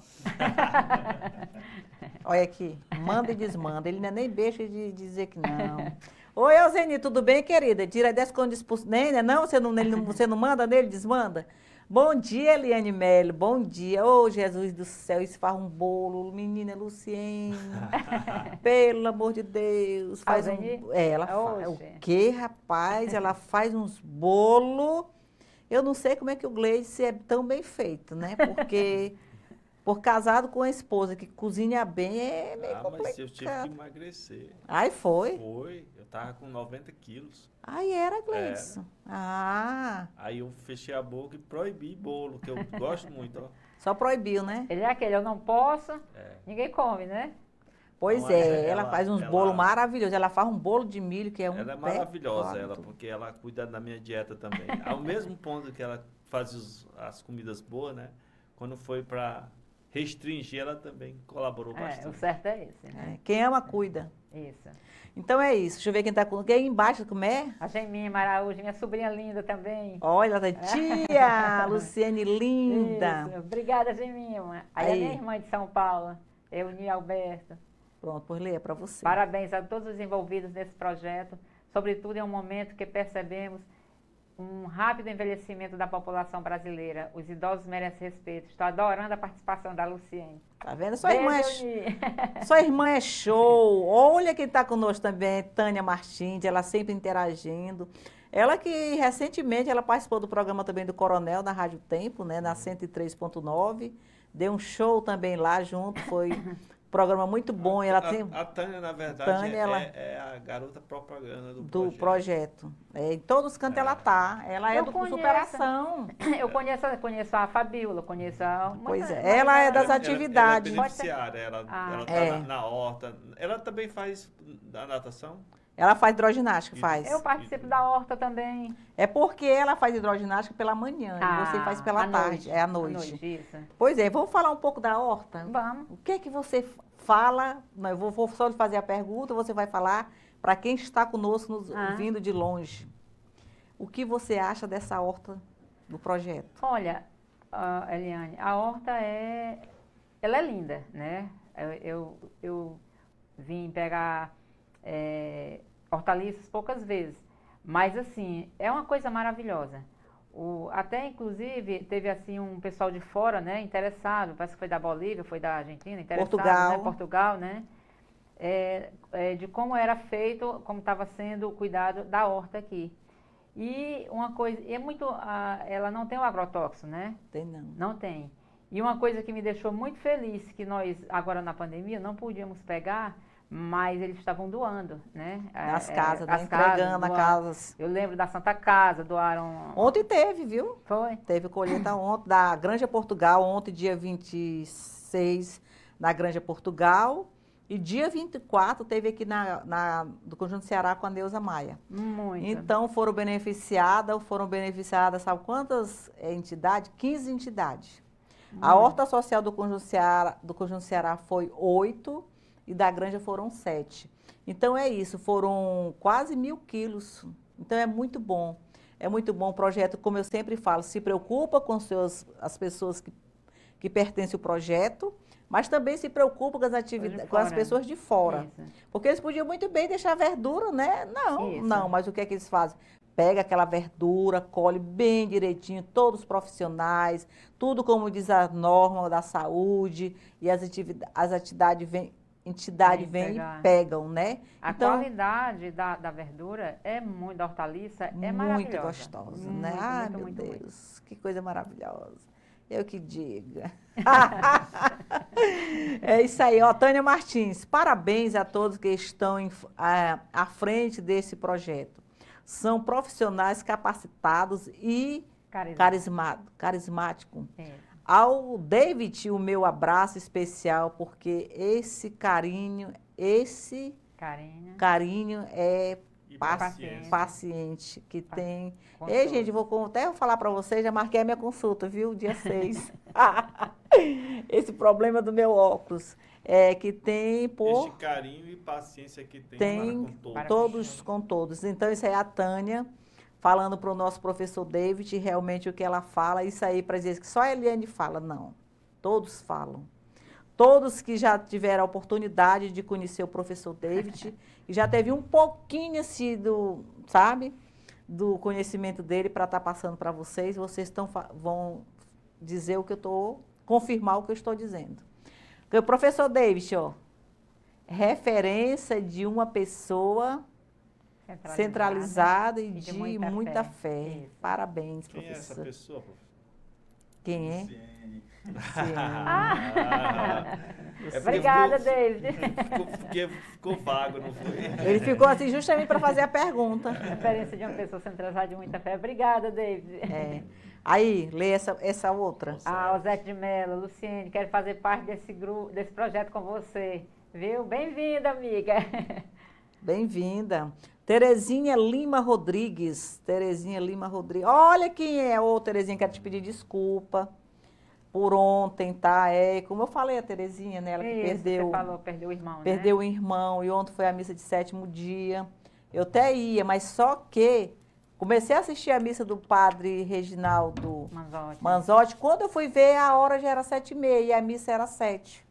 Olha aqui. Manda e desmanda. Ele não é nem deixa de dizer que não. Oi, Alzeni, tudo bem, querida? Tira 10 quando dispulso. Nem, né, né? Não, você não, ele, você não manda nele, desmanda? Bom dia, Eliane Melo. Bom dia. Ô, oh, Jesus do céu, faz um bolo. Menina Luciene. Pelo amor de Deus. Faz um... É, ela faz. Hoje. É o que, rapaz? ela faz uns bolos. Eu não sei como é que o Gleice é tão bem feito, né? Porque... Por casado com a esposa que cozinha bem é meio ah, complicado. mas eu tive que emagrecer. Aí foi? Foi. Eu tava com 90 quilos. Aí era, Gleison. Ah. Aí eu fechei a boca e proibi bolo, que eu gosto muito, ó. Só proibiu, né? Ele é aquele, eu não posso, é. ninguém come, né? Pois então, é, ela, ela, faz uns ela, bolos maravilhosos. Ela faz um bolo de milho que é um Ela é maravilhosa, ela, porque ela cuida da minha dieta também. Ao mesmo ponto que ela faz os, as comidas boas, né? Quando foi para restringir, ela também colaborou é, bastante. O certo é esse, né? É, quem ama, cuida. Isso. Então é isso. Deixa eu ver quem está com. Quem é embaixo, como é? A Geminha Maraújo, minha sobrinha linda também. Olha, ela tá tia! Luciane linda! Isso. Obrigada, Geminha. Aí, Aí. a minha irmã de São Paulo, Euni Alberto. Pronto, por ler, é para você. Parabéns a todos os envolvidos nesse projeto. Sobretudo, é um momento que percebemos um rápido envelhecimento da população brasileira. Os idosos merecem respeito. Estou adorando a participação da Luciene. Tá vendo? Sua irmã, é, sua irmã é show. Olha quem está conosco também, Tânia Martins, ela sempre interagindo. Ela que recentemente ela participou do programa também do Coronel na Rádio Tempo, né, na 103.9. Deu um show também lá junto, foi programa muito bom. A, ela a, tem... a Tânia, na verdade, Tânia, é, ela... é a garota propaganda do, do projeto. projeto. É, em todos os cantos é. ela tá. Ela é eu é do conheço, superação. Eu conheço, conheço a Fabiola, conheço a. Pois é, ela é das ela, atividades. Ela, ela é beneficiária, ela, ah. ela tá é. na, na horta. Ela também faz da natação? Ela faz hidroginástica, faz. Eu participo da horta também. É porque ela faz hidroginástica pela manhã ah, e você ah, faz pela tarde, noite. é à noite. À noite. Pois é, vamos falar um pouco da horta? Vamos. O que é que você fala, eu vou, vou só lhe fazer a pergunta, você vai falar para quem está conosco nos, ah. vindo de longe. O que você acha dessa horta do projeto? Olha, uh, Eliane, a horta é, ela é linda, né? Eu, eu, eu vim pegar é, hortaliças poucas vezes, mas assim é uma coisa maravilhosa. O, até inclusive teve assim um pessoal de fora, né, interessado, parece que foi da Bolívia, foi da Argentina, interessado, né, Portugal, né, Portugal, né? É, é, de como era feito, como estava sendo o cuidado da horta aqui. E uma coisa, é muito, a, ela não tem o agrotóxico, né? Tem não. Não tem. E uma coisa que me deixou muito feliz, que nós agora na pandemia não podíamos pegar, mas eles estavam doando, né? É, é, né? As casas, é, as entregando casas, casas. Eu lembro da Santa Casa, doaram. Ontem teve, viu? Foi. Teve colheita ontem, da Granja Portugal, ontem, dia 26, na Granja Portugal. E dia 24 teve aqui na, na, do Conjunto Ceará com a Neuza Maia. Muito. Então foram beneficiadas, foram beneficiadas, sabe quantas entidades? 15 entidades. Muito. A horta social do Conjunto Ceará, do Conjunto Ceará foi 8 e da granja foram sete. Então é isso, foram quase mil quilos. Então é muito bom. É muito bom o projeto, como eu sempre falo, se preocupa com seus, as pessoas que, que pertencem ao projeto, mas também se preocupa com as, atividades, com as né? pessoas de fora. Isso. Porque eles podiam muito bem deixar verdura, né? Não, isso. não, mas o que é que eles fazem? Pega aquela verdura, colhe bem direitinho, todos os profissionais, tudo como diz a norma da saúde, e as, atividades, as atividades vêm entidade vem, e pegam, né? A então, qualidade da, da verdura é muito, da hortaliça é muito maravilhosa. Gostosa, né? muito gostosa, né? Ai, meu muito, Deus, muito. que coisa maravilhosa. Eu que diga. é isso aí, ó, Tânia Martins. Parabéns a todos que estão em, a, à frente desse projeto. São profissionais capacitados e Carismático. Carismático. É. Ao David, o meu abraço especial, porque esse carinho, esse carinho, carinho é paciente. paciente que pa tem. Ei, gente, vou até falar para vocês, já marquei a minha consulta, viu? Dia 6. Esse problema do meu óculos. É que tem por. Este carinho e paciência que tem, tem com todos. todos com todos. Então, isso aí é a Tânia falando para o nosso professor David realmente o que ela fala, isso aí para dizer que só a Eliane fala, não. Todos falam. Todos que já tiveram a oportunidade de conhecer o professor David, e já teve um pouquinho assim do, sabe, do conhecimento dele para estar tá passando para vocês, vocês tão, vão dizer o que eu estou, confirmar o que eu estou dizendo. Porque o professor David, ó, referência de uma pessoa Centralizada, centralizada e, e, de, muita, muita fé. fé. Parabéns, Quem professor. Quem é essa pessoa, professor? Quem é? Luciene. Ah. É Obrigada, ficou, David. Ficou, ficou, ficou, vago, não foi? Ele ficou assim justamente para fazer a pergunta. A diferença de uma pessoa centralizada de muita fé. Obrigada, David. É. Aí, lê essa, essa outra. ah, Osete de Mello, Luciene, quero fazer parte desse grupo, desse projeto com você. Viu? Bem-vinda, amiga. Bem-vinda. Terezinha Lima Rodrigues. Terezinha Lima Rodrigues. Olha quem é. Ô, Terezinha, quero te pedir desculpa por ontem, tá? É, como eu falei, a Terezinha, né? Ela que Isso, perdeu. Você falou, perdeu o irmão, né? Perdeu né? o irmão. E ontem foi a missa de sétimo dia. Eu até ia, mas só que comecei a assistir a missa do padre Reginaldo Manzotti. Manzotti. Quando eu fui ver, a hora já era sete e meia e a missa era sete.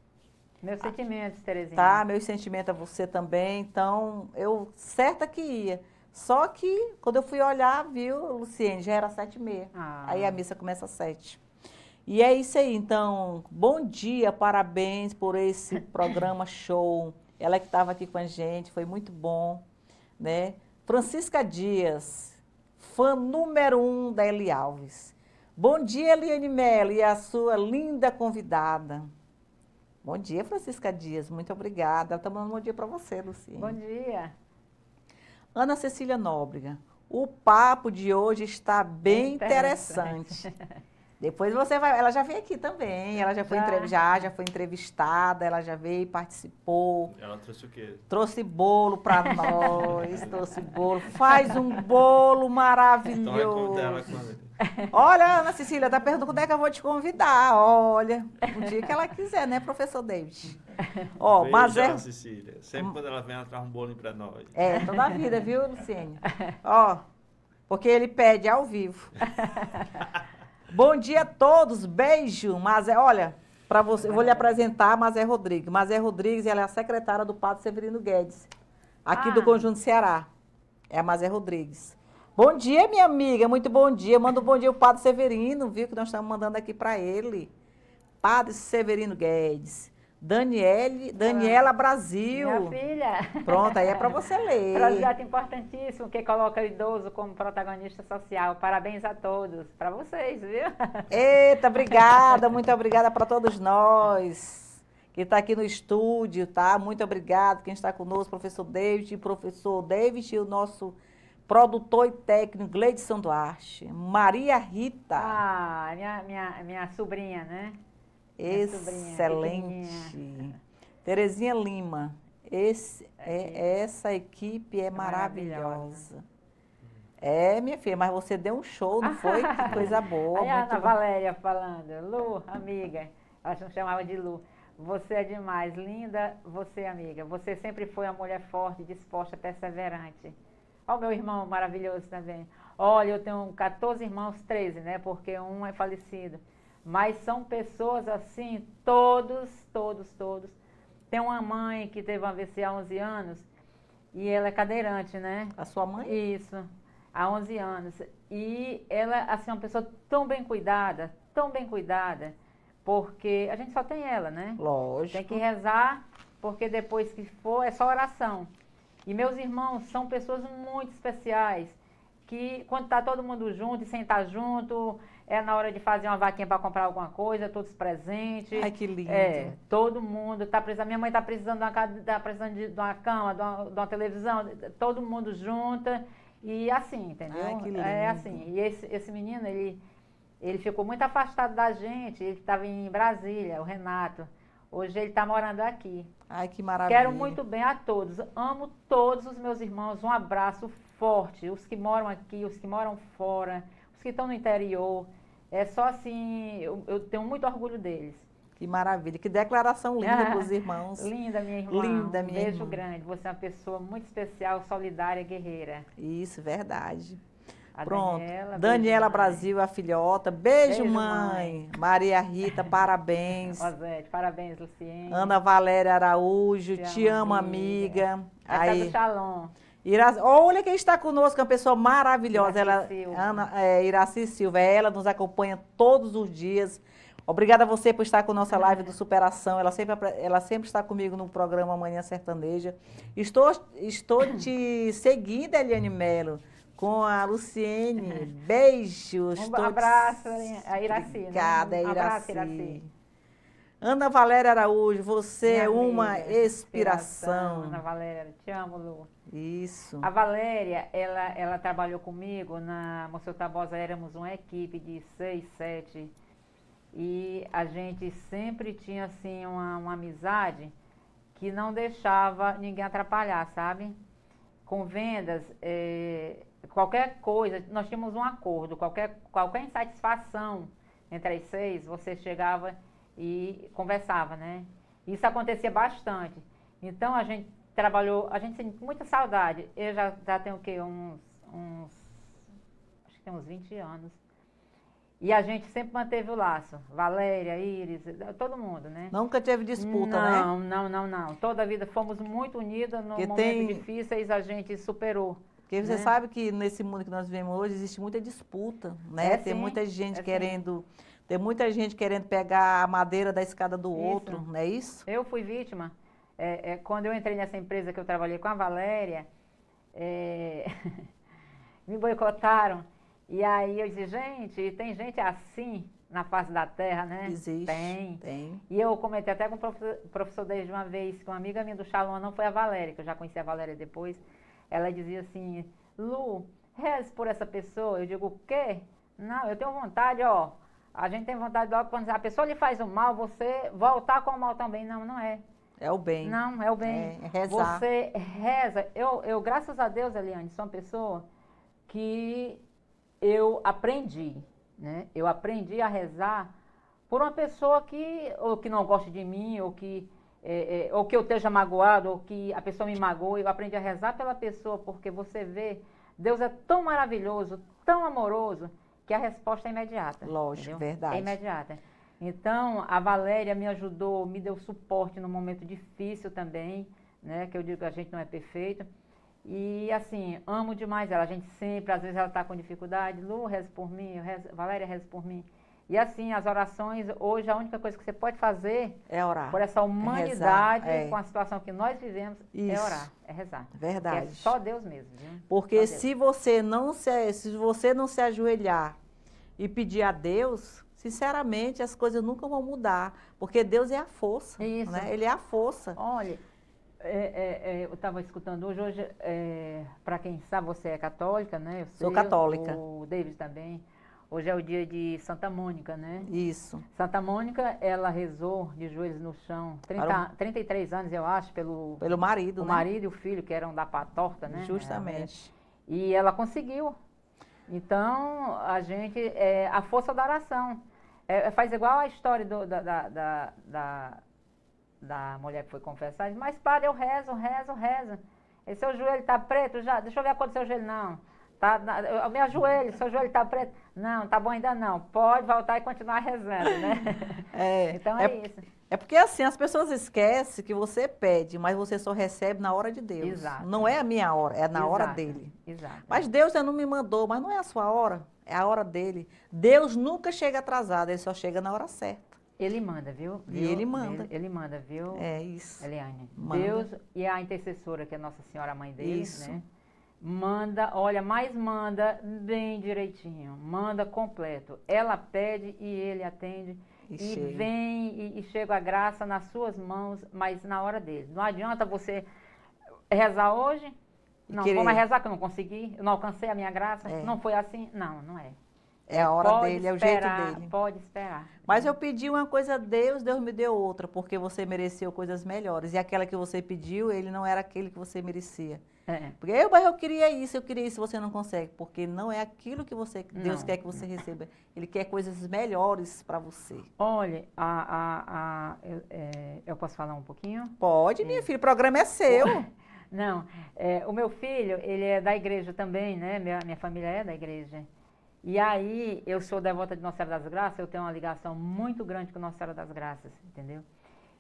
Meus ah. sentimentos, Terezinha. Tá, meus sentimentos a você também. Então, eu certa que ia. Só que, quando eu fui olhar, viu, Luciene, já era sete e meia. Ah. Aí a missa começa às sete. E é isso aí, então, bom dia, parabéns por esse programa show. Ela que estava aqui com a gente, foi muito bom, né? Francisca Dias, fã número um da Eli Alves. Bom dia, Eliane Mello, e a sua linda convidada. Bom dia, Francisca Dias, muito obrigada. Estamos tá dando um bom dia para você, Lucinha. Bom dia. Ana Cecília Nóbrega, o papo de hoje está bem é interessante. interessante. Depois você vai. Ela já veio aqui também. Ela já foi, já. Já, já foi entrevistada, ela já veio e participou. Ela trouxe o quê? Trouxe bolo para nós. trouxe bolo. Faz um bolo então maravilhoso. Então, ela Olha, Ana Cecília, tá perguntando quando é que eu vou te convidar. Olha, o dia que ela quiser, né, professor David? Ó, mas é. Ana Cecília. Sempre quando ela vem, ela traz um bolo para nós. É, toda a vida, viu, Luciene? Ó, porque ele pede ao vivo. Bom dia a todos. Beijo. Mas é, olha, para você, eu vou lhe apresentar a Mazé Rodrigues. Mazé Rodrigues, ela é a secretária do Padre Severino Guedes, aqui ah. do Conjunto Ceará. É a Mazé Rodrigues. Bom dia, minha amiga. Muito bom dia. Manda um bom dia ao Padre Severino, viu que nós estamos mandando aqui para ele. Padre Severino Guedes. Daniele, ah, Daniela Brasil. Minha filha. Pronto, aí é para você ler. Projeto importantíssimo que coloca o idoso como protagonista social. Parabéns a todos. Para vocês, viu? Eita, obrigada. muito obrigada para todos nós que está aqui no estúdio, tá? Muito obrigado quem está conosco, professor David, professor David e o nosso produtor e técnico Gleidson Duarte, Maria Rita. Ah, minha, minha, minha sobrinha, né? É excelente. Terezinha Lima, esse, é, essa equipe é, é maravilhosa. É, minha filha, mas você deu um show, não foi? que coisa boa. Aí a Ana bom. Valéria falando, Lu, amiga, ela não chamava de Lu. Você é demais, linda, você amiga. Você sempre foi uma mulher forte, disposta, perseverante. Olha o meu irmão maravilhoso também. Olha, eu tenho 14 irmãos, 13, né? Porque um é falecido. Mas são pessoas assim, todos, todos, todos. Tem uma mãe que teve um AVC há 11 anos e ela é cadeirante, né? A sua mãe? Isso, há 11 anos. E ela, assim, é uma pessoa tão bem cuidada, tão bem cuidada, porque a gente só tem ela, né? Lógico. Tem que rezar, porque depois que for é só oração. E meus irmãos são pessoas muito especiais, que quando está todo mundo junto e sentar tá junto, é na hora de fazer uma vaquinha para comprar alguma coisa, todos presentes. Ai, que lindo. É, todo mundo tá precisando, minha mãe tá precisando de uma, tá precisando de uma cama, de uma, de uma, televisão, todo mundo junta e assim, entendeu? Ai, que é lindo. É assim. E esse, esse menino, ele, ele ficou muito afastado da gente, ele estava em Brasília, o Renato. Hoje ele está morando aqui. Ai, que maravilha. Quero muito bem a todos. Amo todos os meus irmãos. Um abraço forte. Os que moram aqui, os que moram fora, os que estão no interior. É só assim, eu, eu tenho muito orgulho deles. Que maravilha, que declaração linda para os irmãos. Linda, minha irmã. Linda, minha um beijo irmã. grande. Você é uma pessoa muito especial, solidária, guerreira. Isso, verdade. A Pronto. Daniela, Daniela Brasil, a filhota. Beijo, beijo mãe. mãe. Maria Rita, parabéns. Rosete, parabéns, Luciene. Ana Valéria Araújo, te, te amo, amiga. amiga. É Aí. do Shalom. Iraci, olha quem está conosco, uma pessoa maravilhosa. Iraci ela, Silva. Ana, é, Iraci Silva, é ela nos acompanha todos os dias. Obrigada a você por estar com nossa live do Superação. Ela sempre, ela sempre está comigo no programa Mania Sertaneja. Estou, estou te seguindo, Eliane Melo, com a Luciene. Beijos. Um abraço, te... a Iraci. Né? Obrigada, né? um Iraci. Abraço, Iraci. Ana Valéria Araújo, você Minha é uma inspiração. Ana Valéria, te amo, Lu. Isso. A Valéria, ela, ela trabalhou comigo na Moção Tabosa, éramos uma equipe de seis, sete. E a gente sempre tinha, assim, uma, uma amizade que não deixava ninguém atrapalhar, sabe? Com vendas, é, qualquer coisa, nós tínhamos um acordo, qualquer, qualquer insatisfação entre as seis, você chegava e conversava, né? Isso acontecia bastante. Então a gente trabalhou, a gente sente muita saudade. Eu já, já tenho o quê? Uns, uns. Acho que tem uns 20 anos. E a gente sempre manteve o laço. Valéria, Iris, todo mundo, né? Nunca teve disputa, não, né? Não, não, não, não. Toda a vida fomos muito unidas no Porque momento tem... difíceis, a gente superou. Porque você né? sabe que nesse mundo que nós vivemos hoje existe muita disputa, né? É, tem sim, muita gente é, querendo sim tem muita gente querendo pegar a madeira da escada do isso. outro, não é isso? Eu fui vítima. É, é, quando eu entrei nessa empresa que eu trabalhei com a Valéria, é, me boicotaram. E aí eu disse, gente, tem gente assim na face da terra, né? Existe. Tem. Tem. E eu comentei até com o professor, professor desde uma vez, que uma amiga minha do Shalom, não foi a Valéria, que eu já conheci a Valéria depois, ela dizia assim, Lu, reze por essa pessoa. Eu digo, o quê? Não, eu tenho vontade, ó a gente tem vontade logo quando a pessoa lhe faz o mal, você voltar com o mal também. Não, não é. É o bem. Não, é o bem. É, é, rezar. Você reza. Eu, eu, graças a Deus, Eliane, sou uma pessoa que eu aprendi, né? Eu aprendi a rezar por uma pessoa que ou que não gosta de mim, ou que é, é, ou que eu esteja magoado, ou que a pessoa me magoe. Eu aprendi a rezar pela pessoa porque você vê, Deus é tão maravilhoso, tão amoroso que a resposta é imediata. Lógico, entendeu? verdade. É imediata. Então, a Valéria me ajudou, me deu suporte num momento difícil também, né? Que eu digo que a gente não é perfeito. E assim, amo demais ela. A gente sempre, às vezes ela está com dificuldade, Lu, reza por mim, rezo, Valéria, reza por mim. E assim, as orações, hoje a única coisa que você pode fazer é orar. Por essa é humanidade, rezar, é. com a situação que nós vivemos, é Isso. é orar, é rezar. Verdade. Porque é só Deus mesmo. Viu? Porque Deus. se você não se se você não se ajoelhar e pedir a Deus, sinceramente, as coisas nunca vão mudar, porque Deus é a força, Isso. Né? Ele é a força. Olha, é, é, é, eu estava escutando hoje, hoje é, para quem sabe, você é católica, né? Eu Sou católica. O David também. Hoje é o dia de Santa Mônica, né? Isso. Santa Mônica, ela rezou de joelhos no chão, 30, um... 33 anos, eu acho, pelo... Pelo marido, O né? marido e o filho, que eram da pá torta, né? Justamente. É. e ela conseguiu. Então, a gente... É, a força da oração. É, é faz igual a história do, da, da, da, da, mulher que foi confessar. Mas, padre, eu rezo, rezo, rezo. E seu joelho está preto já? Deixa eu ver a cor do seu joelho. Não. Tá, na, eu, eu, meu joelho, seu joelho está preto. Não, tá bom ainda não. Pode voltar e continuar rezando, né? É, então é, é isso. É porque assim, as pessoas esquecem que você pede, mas você só recebe na hora de Deus. Exato. Não é a minha hora, é na Exato. hora dele. Exato. Mas Deus já não me mandou, mas não é a sua hora, é a hora dele. Deus nunca chega atrasado, ele só chega na hora certa. Ele manda, viu? E viu? ele manda. Ele, ele, manda, viu? É isso. Eliane. Manda. Deus e a intercessora, que é Nossa Senhora, mãe dele, isso. né? Manda, olha, mas manda bem direitinho, manda completo. Ela pede e ele atende. E, e vem e, e chega a graça nas suas mãos, mas na hora dele. Não adianta você rezar hoje, não, querer... como é rezar que eu não consegui, eu não alcancei a minha graça, é. não foi assim? Não, não é. É a hora pode dele, esperar, é o jeito dele. Pode esperar. Mas eu pedi uma coisa a Deus, Deus me deu outra, porque você mereceu coisas melhores. E aquela que você pediu, ele não era aquele que você merecia. É. Porque eu, mas eu queria isso, eu queria isso, você não consegue, porque não é aquilo que você Deus não. quer que você receba. Ele quer coisas melhores para você. Olha, a, a, a eu, é, eu, posso falar um pouquinho? Pode, minha é. filha, o programa é seu. Não, é, o meu filho, ele é da igreja também, né? Minha, minha família é da igreja. E aí, eu sou devota de Nossa Senhora das Graças, eu tenho uma ligação muito grande com Nossa Senhora das Graças, entendeu?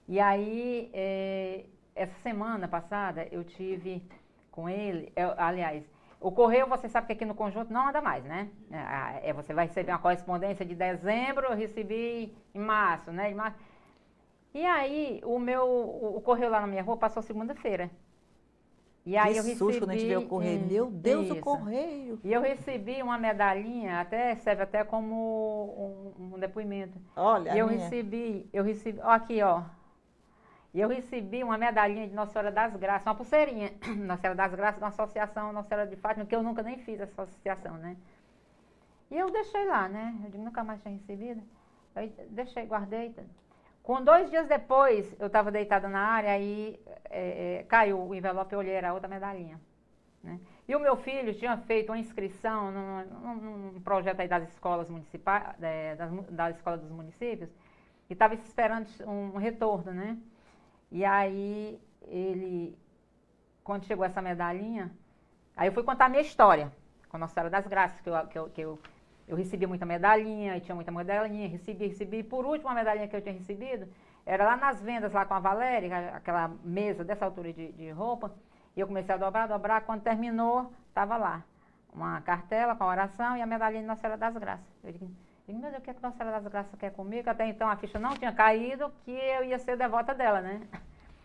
E aí, eh, essa semana passada, eu tive com ele, eu, é, aliás, o correio, você sabe que aqui no conjunto não anda mais, né? É, é, você vai receber uma correspondência de dezembro, eu recebi em março, né? Em março. E aí, o meu, o, o correio lá na minha rua passou segunda-feira. E aí que eu recebi, susto quando a gente veio o correio. Hum, Meu Deus, isso. o correio. E eu recebi uma medalhinha, até serve até como um, um depoimento. Olha, e eu minha. recebi, eu recebi, ó, aqui, ó. E eu recebi uma medalhinha de Nossa Senhora das Graças, uma pulseirinha Nossa Senhora das Graças, da associação Nossa Senhora de Fátima, que eu nunca nem fiz essa associação, né? E eu deixei lá, né? Eu digo, nunca mais tinha recebido. Eu deixei, guardei. Tá? Com dois dias depois, eu estava deitada na área e é, é, caiu o envelope, eu olhei, era outra medalhinha. Né? E o meu filho tinha feito uma inscrição num, num, num projeto aí das escolas municipais, é, das, da escola dos municípios, e estava esperando um retorno, né? E aí ele, quando chegou essa medalhinha, aí eu fui contar a minha história com Nossa Senhora das Graças, que eu, que eu, que eu eu recebia muita medalhinha, e tinha muita medalhinha, recebi, recebi. E por último, a medalhinha que eu tinha recebido era lá nas vendas, lá com a Valéria, é aquela mesa dessa altura de, de roupa. E eu comecei a dobrar, dobrar. Quando terminou, estava lá uma cartela com a oração e a medalhinha de Nossa Senhora das Graças. Eu digo, meu Deus, o que, é que Nossa Senhora das Graças quer comigo? Até então a ficha não tinha caído, que eu ia ser devota dela, né?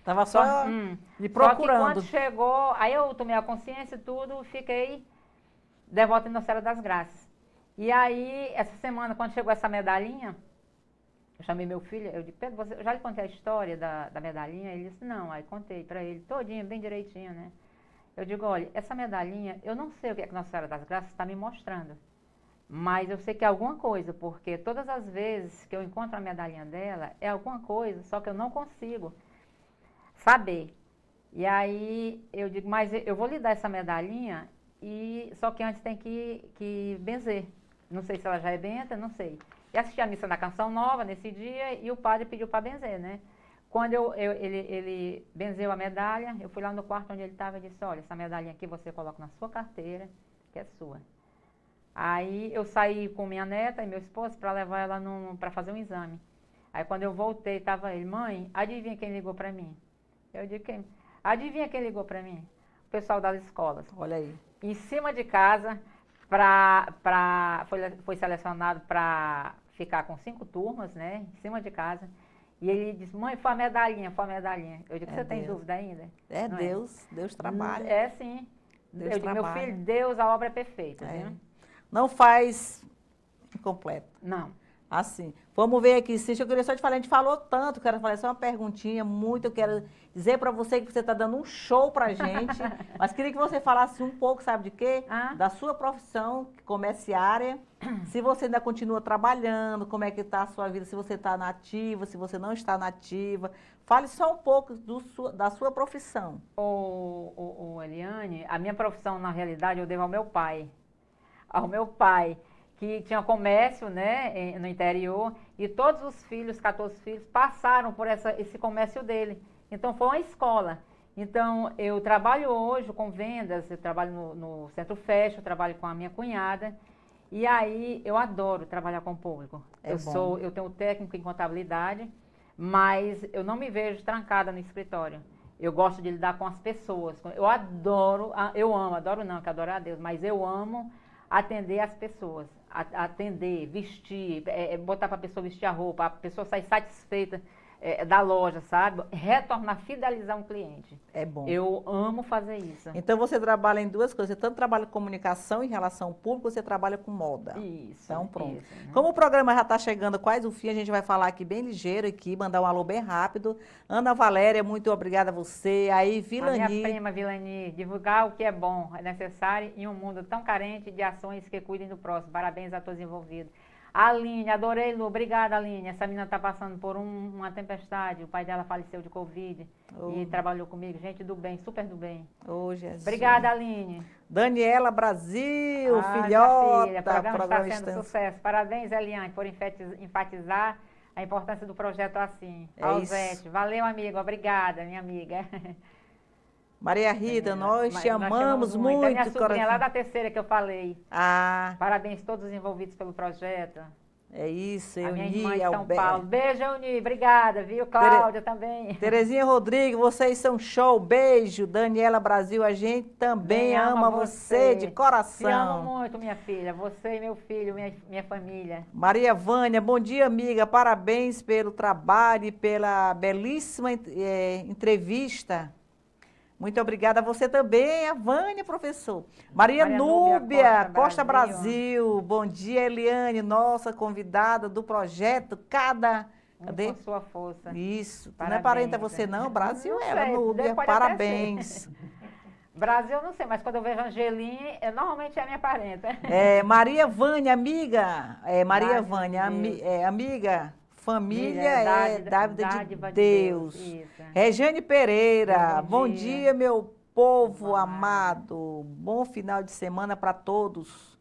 Tava só, só hum, me procurando. Só que quando chegou, aí eu tomei a consciência e tudo, fiquei devota de Nossa Senhora das Graças. E aí, essa semana, quando chegou essa medalhinha, eu chamei meu filho, eu disse, Pedro, você, eu já lhe contei a história da, da medalhinha? Ele disse, não. Aí contei para ele, todinho, bem direitinho, né? Eu digo, olha, essa medalhinha, eu não sei o que é que Nossa Senhora das Graças está me mostrando, mas eu sei que é alguma coisa, porque todas as vezes que eu encontro a medalhinha dela, é alguma coisa, só que eu não consigo saber. E aí eu digo, mas eu vou lhe dar essa medalhinha, e só que antes tem que, que benzer. Não sei se ela já é benta, não sei. E assisti a missa da Canção Nova nesse dia e o padre pediu para benzer, né? Quando eu, eu, ele, ele benzeu a medalha, eu fui lá no quarto onde ele estava e disse, olha, essa medalhinha aqui você coloca na sua carteira, que é sua. Aí eu saí com minha neta e meu esposo para levar ela para fazer um exame. Aí quando eu voltei, estava ele, mãe, adivinha quem ligou para mim? Eu digo, quem? Adivinha quem ligou para mim? O pessoal das escolas. Olha aí. Em cima de casa, pra, pra, foi, foi selecionado para ficar com cinco turmas, né? Em cima de casa. E ele disse, mãe, foi a medalhinha, foi a medalhinha. Eu digo, é você Deus. tem dúvida ainda? É Não é. Deus, é? Deus trabalha. É sim. Deus eu trabalha. digo, meu filho, Deus, a obra é perfeita. É. Não faz incompleto. Não. Assim, vamos ver aqui, Cícero, eu queria só te falar, a gente falou tanto, quero falar só é uma perguntinha, muito, eu quero dizer para você que você está dando um show para gente, mas queria que você falasse um pouco, sabe de quê? Ah. Da sua profissão comerciária, se você ainda continua trabalhando, como é que está a sua vida, se você está nativa, se você não está nativa, fale só um pouco sua, da sua profissão. Ô, ô, ô, Eliane, a minha profissão, na realidade, eu devo ao meu pai, ao meu pai, que tinha comércio né, no interior, e todos os filhos, 14 filhos, passaram por essa, esse comércio dele. Então foi uma escola. Então eu trabalho hoje com vendas, eu trabalho no, no Centro Fest, eu trabalho com a minha cunhada. E aí eu adoro trabalhar com o público. É eu sou, eu tenho técnico em contabilidade, mas eu não me vejo trancada no escritório. Eu gosto de lidar com as pessoas. Eu adoro, ah, eu amo, adoro não, que adoro a Deus, mas eu amo atender as pessoas atender, vestir, é, é botar para a pessoa vestir a roupa, a pessoa sai satisfeita é, da loja, sabe? Retornar, fidelizar um cliente. É bom. Eu amo fazer isso. Então você trabalha em duas coisas. Você tanto trabalha com comunicação em relação ao público, você trabalha com moda. Isso. Então pronto. Isso, né? Como o programa já está chegando quase o fim, a gente vai falar aqui bem ligeiro aqui, mandar um alô bem rápido. Ana Valéria, muito obrigada a você. Aí Vilani. A minha prima Vilani, divulgar o que é bom, é necessário em um mundo tão carente de ações que cuidem do próximo. Parabéns a todos envolvidos. Aline, adorei, Lu. Obrigada, Aline. Essa menina está passando por um, uma tempestade. O pai dela faleceu de Covid oh. e trabalhou comigo. Gente do bem, super do bem. Oh, Obrigada, Aline. Daniela Brasil, ah, filhota. Filha, o programa, programa está sendo sucesso. Parabéns, Eliane, por enfatizar a importância do projeto assim. É Alzete, valeu, amigo. Obrigada, minha amiga. Maria Rita, é, nós te amamos, amamos muito. É muito. A minha sobrinha coração. lá da terceira que eu falei. Ah. Parabéns a todos os envolvidos pelo projeto. É isso, a Euni, minha irmã São Alberto. Paulo. Beijo, Euni. Obrigada, viu? Cláudia Tere... também. Terezinha Rodrigues, vocês são show. Beijo. Daniela Brasil, a gente também ama, ama, você de coração. Te amo muito, minha filha. Você e meu filho, minha, minha família. Maria Vânia, bom dia, amiga. Parabéns pelo trabalho e pela belíssima é, entrevista. Muito obrigada a você também, a Vânia, professor. Maria, Maria Núbia, Núbia, Costa, Costa Brasil. Brasil. Bom dia, Eliane, nossa convidada do projeto Cada... Cadê? Com sua força. Isso. Parabéns. Não é parente a você, não? Brasil não é ela, sei, Núbia. Parabéns. Brasil, não sei, mas quando eu vejo Angelina, é, normalmente é minha parenta. É, Maria Vânia, amiga. É, Maria Vânia, ami, é, amiga. Família é dávida de Deus. Regiane Pereira, bom dia, meu povo amado. Bom final de semana para todos.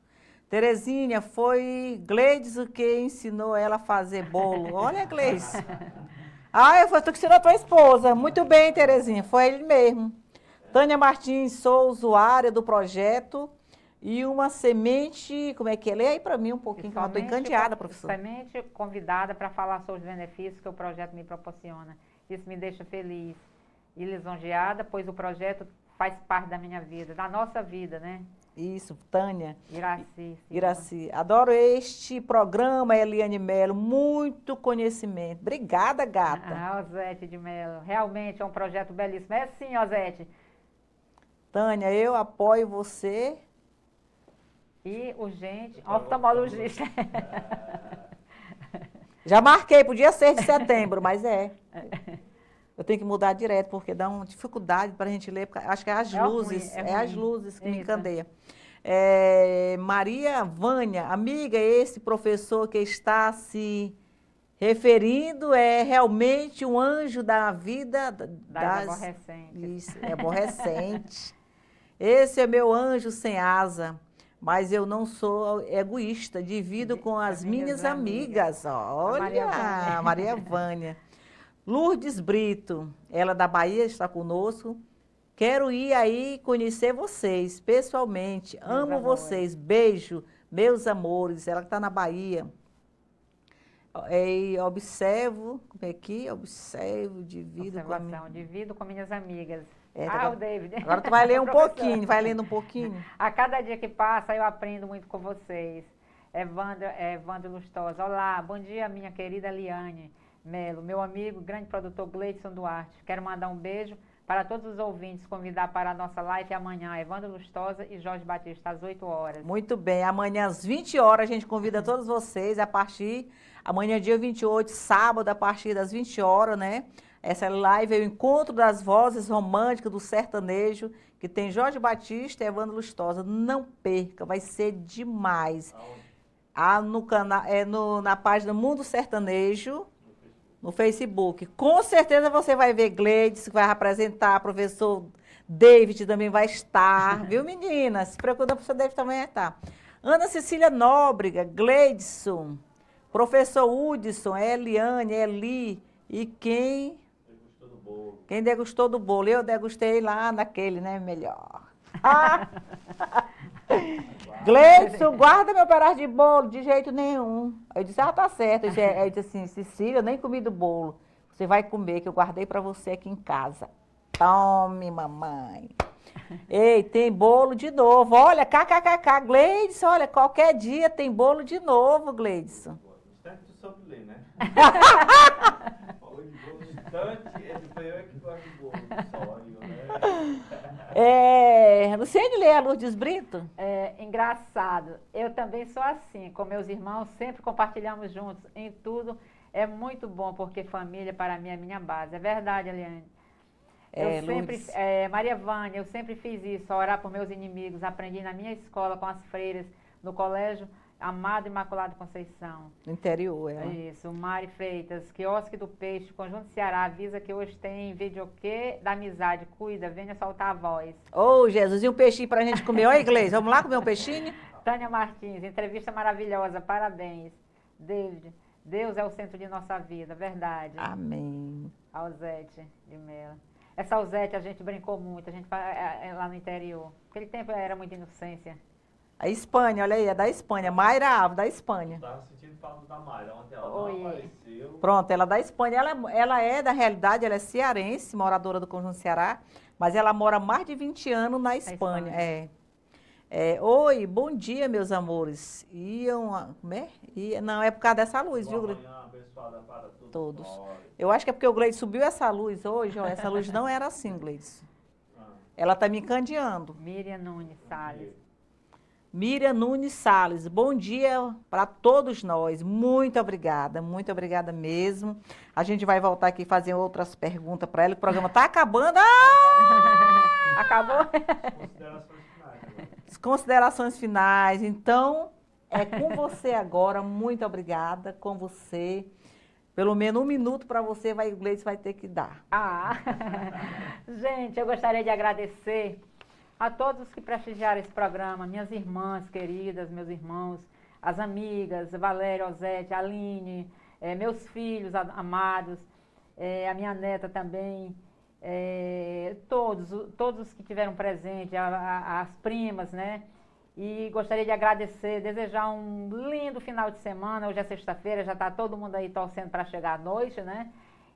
Terezinha, foi Gleides o que ensinou ela a fazer bolo. Olha, Gleides. Ah, foi tu que ensinou a tua esposa. Muito bem, Terezinha, foi ele mesmo. Tânia Martins, sou usuária do projeto e uma semente, como é que é? Lê aí para mim um pouquinho, que eu estou encandeada, professora. Semente convidada para falar sobre os benefícios que o projeto me proporciona. Isso me deixa feliz e lisonjeada, pois o projeto faz parte da minha vida, da nossa vida, né? Isso, Tânia. Iraci. Sim. Iraci. Adoro este programa, Eliane Melo. Muito conhecimento. Obrigada, gata. Ah, Osete de Melo. Realmente é um projeto belíssimo. É sim, Osete. Tânia, eu apoio você e urgente, tá tá oftalmologista. Já marquei podia ser de setembro, mas é. Eu tenho que mudar direto, porque dá uma dificuldade para a gente ler. Acho que é as é luzes. Ruim, é, é as luzes que Eita. me encandeia. É, Maria Vânia, amiga, esse professor que está se referindo é realmente um anjo da vida das, É aborrecente. Isso, é aborrecente. esse é meu anjo sem asa mas eu não sou egoísta, divido com as, minhas, minhas amigas. amigas. Olha, Maria Vânia. Maria Vânia. Lourdes Brito, ela da Bahia está conosco. Quero ir aí conhecer vocês pessoalmente. Meus Amo amores. vocês. Beijo, meus amores. Ela está na Bahia. É, e observo, como é que? Observo, divido com a minha... divido com minhas amigas. É, tá ah, o David. Agora tu vai ler um pouquinho, vai lendo um pouquinho. A cada dia que passa, eu aprendo muito com vocês. Evandro, Evandro Lustosa, olá, bom dia, minha querida Liane Melo, meu amigo, grande produtor Gleidson Duarte. Quero mandar um beijo para todos os ouvintes, convidar para a nossa live amanhã, Evandro Lustosa e Jorge Batista, às 8 horas. Muito bem, amanhã às 20 horas a gente convida todos vocês a partir, amanhã é dia 28, sábado, a partir das 20 horas, né? Essa live é o encontro das vozes românticas do sertanejo, que tem Jorge Batista e Evandro Lustosa. Não perca, vai ser demais. Ah, no canal, é no, na página Mundo Sertanejo, no Facebook. Com certeza você vai ver Gleides, que vai apresentar, professor David também vai estar, viu, meninas? Se preocupa, o professor David também vai estar. Ana Cecília Nóbrega, Gleidson, professor Hudson, é Eliane, é Eli e quem bolo. Quem degustou do bolo? Eu degustei lá naquele, né? Melhor. Ah! Gleison, guarda meu pedaço de bolo, de jeito nenhum. Eu disse, ah, tá certo. Eu disse, eu disse assim, Cecília, eu nem comi do bolo. Você vai comer, que eu guardei para você aqui em casa. Tome, mamãe. Ei, tem bolo de novo. Olha, kkkk, Gleidson, olha, qualquer dia tem bolo de novo, Gleidson. Instante tu soube ler, né? Falou de bolo instante. Né? É, Luciene lê a Lourdes Brito? É, engraçado. Eu também sou assim, com meus irmãos, sempre compartilhamos juntos em tudo. É muito bom, porque família para mim é minha base. É verdade, Eliane. É, eu sempre, é, Maria Vânia, eu sempre fiz isso, orar por meus inimigos. Aprendi na minha escola, com as freiras, no colégio. Amado Imaculado Conceição. No interior, é. Isso, Mari Freitas, quiosque do peixe, Conjunto Ceará, avisa que hoje tem que da amizade, cuida, venha soltar a voz. Ô, oh, Jesus, e um peixinho pra gente comer? Oi, Iglesias, vamos lá comer um peixinho? Tânia Martins, entrevista maravilhosa, parabéns. David, Deus é o centro de nossa vida, verdade. Amém. Alzete de Mello. Essa Alzete a gente brincou muito, a gente é, é, lá no interior. Aquele tempo era muita inocência. A Espanha, olha aí, é da Espanha. Mayra Avo, da Espanha. Estava sentindo falta da Mayra, ontem ela Oi. não apareceu. Pronto, ela é da Espanha. Ela, ela é, da realidade, ela é cearense, moradora do Conjunto Ceará, mas ela mora mais de 20 anos na Espanha. É. é. Oi, bom dia, meus amores. Iam. Como é? Iam, não, é por causa dessa luz, Boa viu, Gleide? para todos. todos. Eu acho que é porque o Gleide subiu essa luz hoje, ó, essa luz não era assim, Gleide. Ah. Ela está me candeando. Miriam Nunes Salles. Miriam Nunes Sales, bom dia para todos nós. Muito obrigada, muito obrigada mesmo. A gente vai voltar aqui fazer outras perguntas para ela. O programa está acabando. Ah! Acabou? Considerações finais. Né? Considerações finais. Então, é com você agora. Muito obrigada, com você. Pelo menos um minuto para você, vai, o Gleice vai ter que dar. Ah, gente, eu gostaria de agradecer a todos que prestigiaram esse programa, minhas irmãs queridas, meus irmãos, as amigas, Valéria, Osete, Aline, é, meus filhos amados, é, a minha neta também, é, todos, todos os que tiveram presente, a, a, as primas, né? E gostaria de agradecer, desejar um lindo final de semana. Hoje é sexta-feira, já está todo mundo aí torcendo para chegar à noite, né?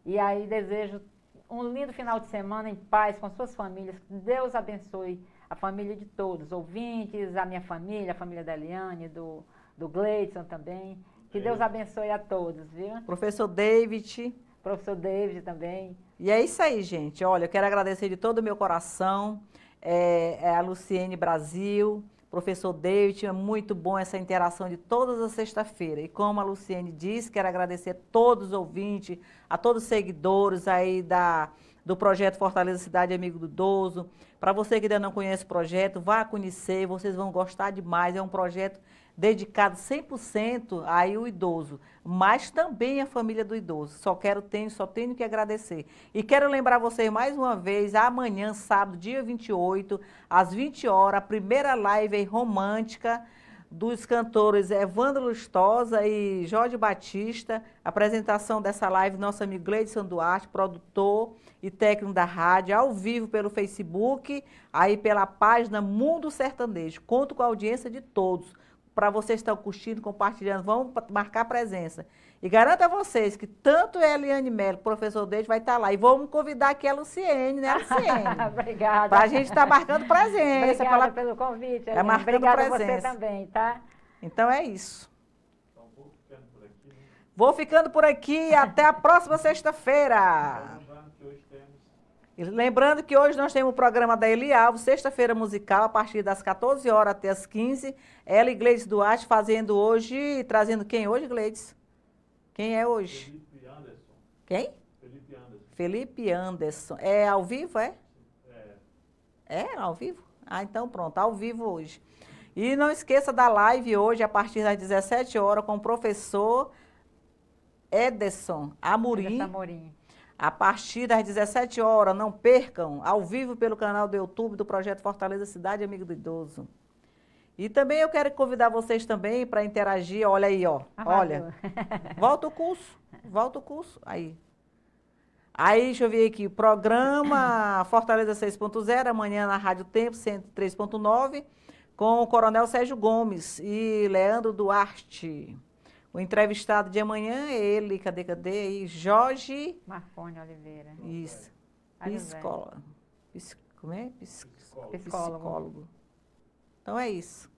E aí desejo um lindo final de semana em paz com suas famílias. Deus abençoe a família de todos, ouvintes, a minha família, a família da Eliane, do, do Gleidson também. Que Deus é. abençoe a todos, viu? Professor David. Professor David também. E é isso aí, gente. Olha, eu quero agradecer de todo o meu coração é, é a Luciene Brasil, professor David. É muito bom essa interação de todas as sexta-feira. E como a Luciene disse, quero agradecer a todos os ouvintes, a todos os seguidores aí da do projeto Fortaleza Cidade Amigo do Idoso. Para você que ainda não conhece o projeto, vá conhecer, vocês vão gostar demais. É um projeto dedicado 100% aí o idoso, mas também à família do idoso. Só quero tenho, só tenho que agradecer. E quero lembrar vocês mais uma vez, amanhã, sábado, dia 28, às 20 horas, a primeira live romântica dos cantores Evandro Lustosa e Jorge Batista. apresentação dessa live, nosso amigo Gleidson Duarte, produtor e técnico da rádio, ao vivo pelo Facebook, aí pela página Mundo Sertanejo. Conto com a audiência de todos. Para vocês que estão curtindo, compartilhando, vamos marcar presença. E garanto a vocês que tanto a Eliane Melo, professor Deide, vai estar tá lá. E vamos convidar aqui a Luciene, né, Luciene? Obrigada. Para a gente estar tá marcando presença. Obrigada pelo convite. É marcando Obrigada presença. você também, tá? Então é isso. vou tá ficando por aqui. Né? Vou ficando por aqui. Até a próxima sexta-feira. Lembrando que hoje nós temos o programa da Eli Alves, sexta-feira musical, a partir das 14 horas até as 15. Ela e Gleides Duarte fazendo hoje, trazendo quem hoje, Gleides? Quem é hoje? Felipe Anderson. Quem? Felipe Anderson. Felipe Anderson. É ao vivo, é? É. É, ao vivo? Ah, então pronto, ao vivo hoje. E não esqueça da live hoje, a partir das 17 horas, com o professor Ederson Amorim. Ederson Amorim a partir das 17 horas, não percam, ao vivo pelo canal do YouTube do Projeto Fortaleza Cidade Amigo do Idoso. E também eu quero convidar vocês também para interagir, olha aí, ó. Olha. Volta o curso. Volta o curso. Aí. Aí, deixa eu ver aqui, programa Fortaleza 6.0, amanhã na Rádio Tempo 103.9, com o Coronel Sérgio Gomes e Leandro Duarte. O entrevistado de amanhã é ele, cadê, cadê? E Jorge... Marconi Oliveira. Isso. Psicólogo. como é? psicólogo. psicólogo. Então é isso.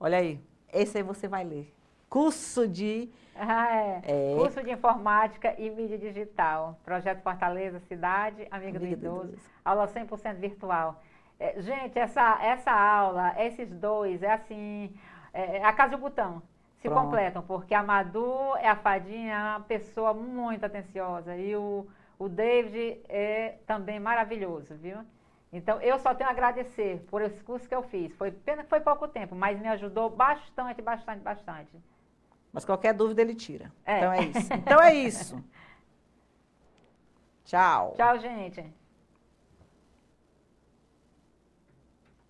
Olha aí, esse aí você vai ler. Curso de... Ah, é. é. Curso de Informática e Mídia Digital. Projeto Fortaleza Cidade, Amiga, Amiga do, Idoso. do Idoso. Aula 100% virtual. É, gente, essa, essa aula, esses dois, é assim... É, é a casa do botão se Pronto. completam, porque a Madu é a fadinha, é uma pessoa muito atenciosa. E o, o David é também maravilhoso, viu? Então, eu só tenho a agradecer por esse curso que eu fiz. Foi pena que foi pouco tempo, mas me ajudou bastante, bastante, bastante. Mas qualquer dúvida ele tira. É. Então é isso. Então é isso. Tchau. Tchau, gente.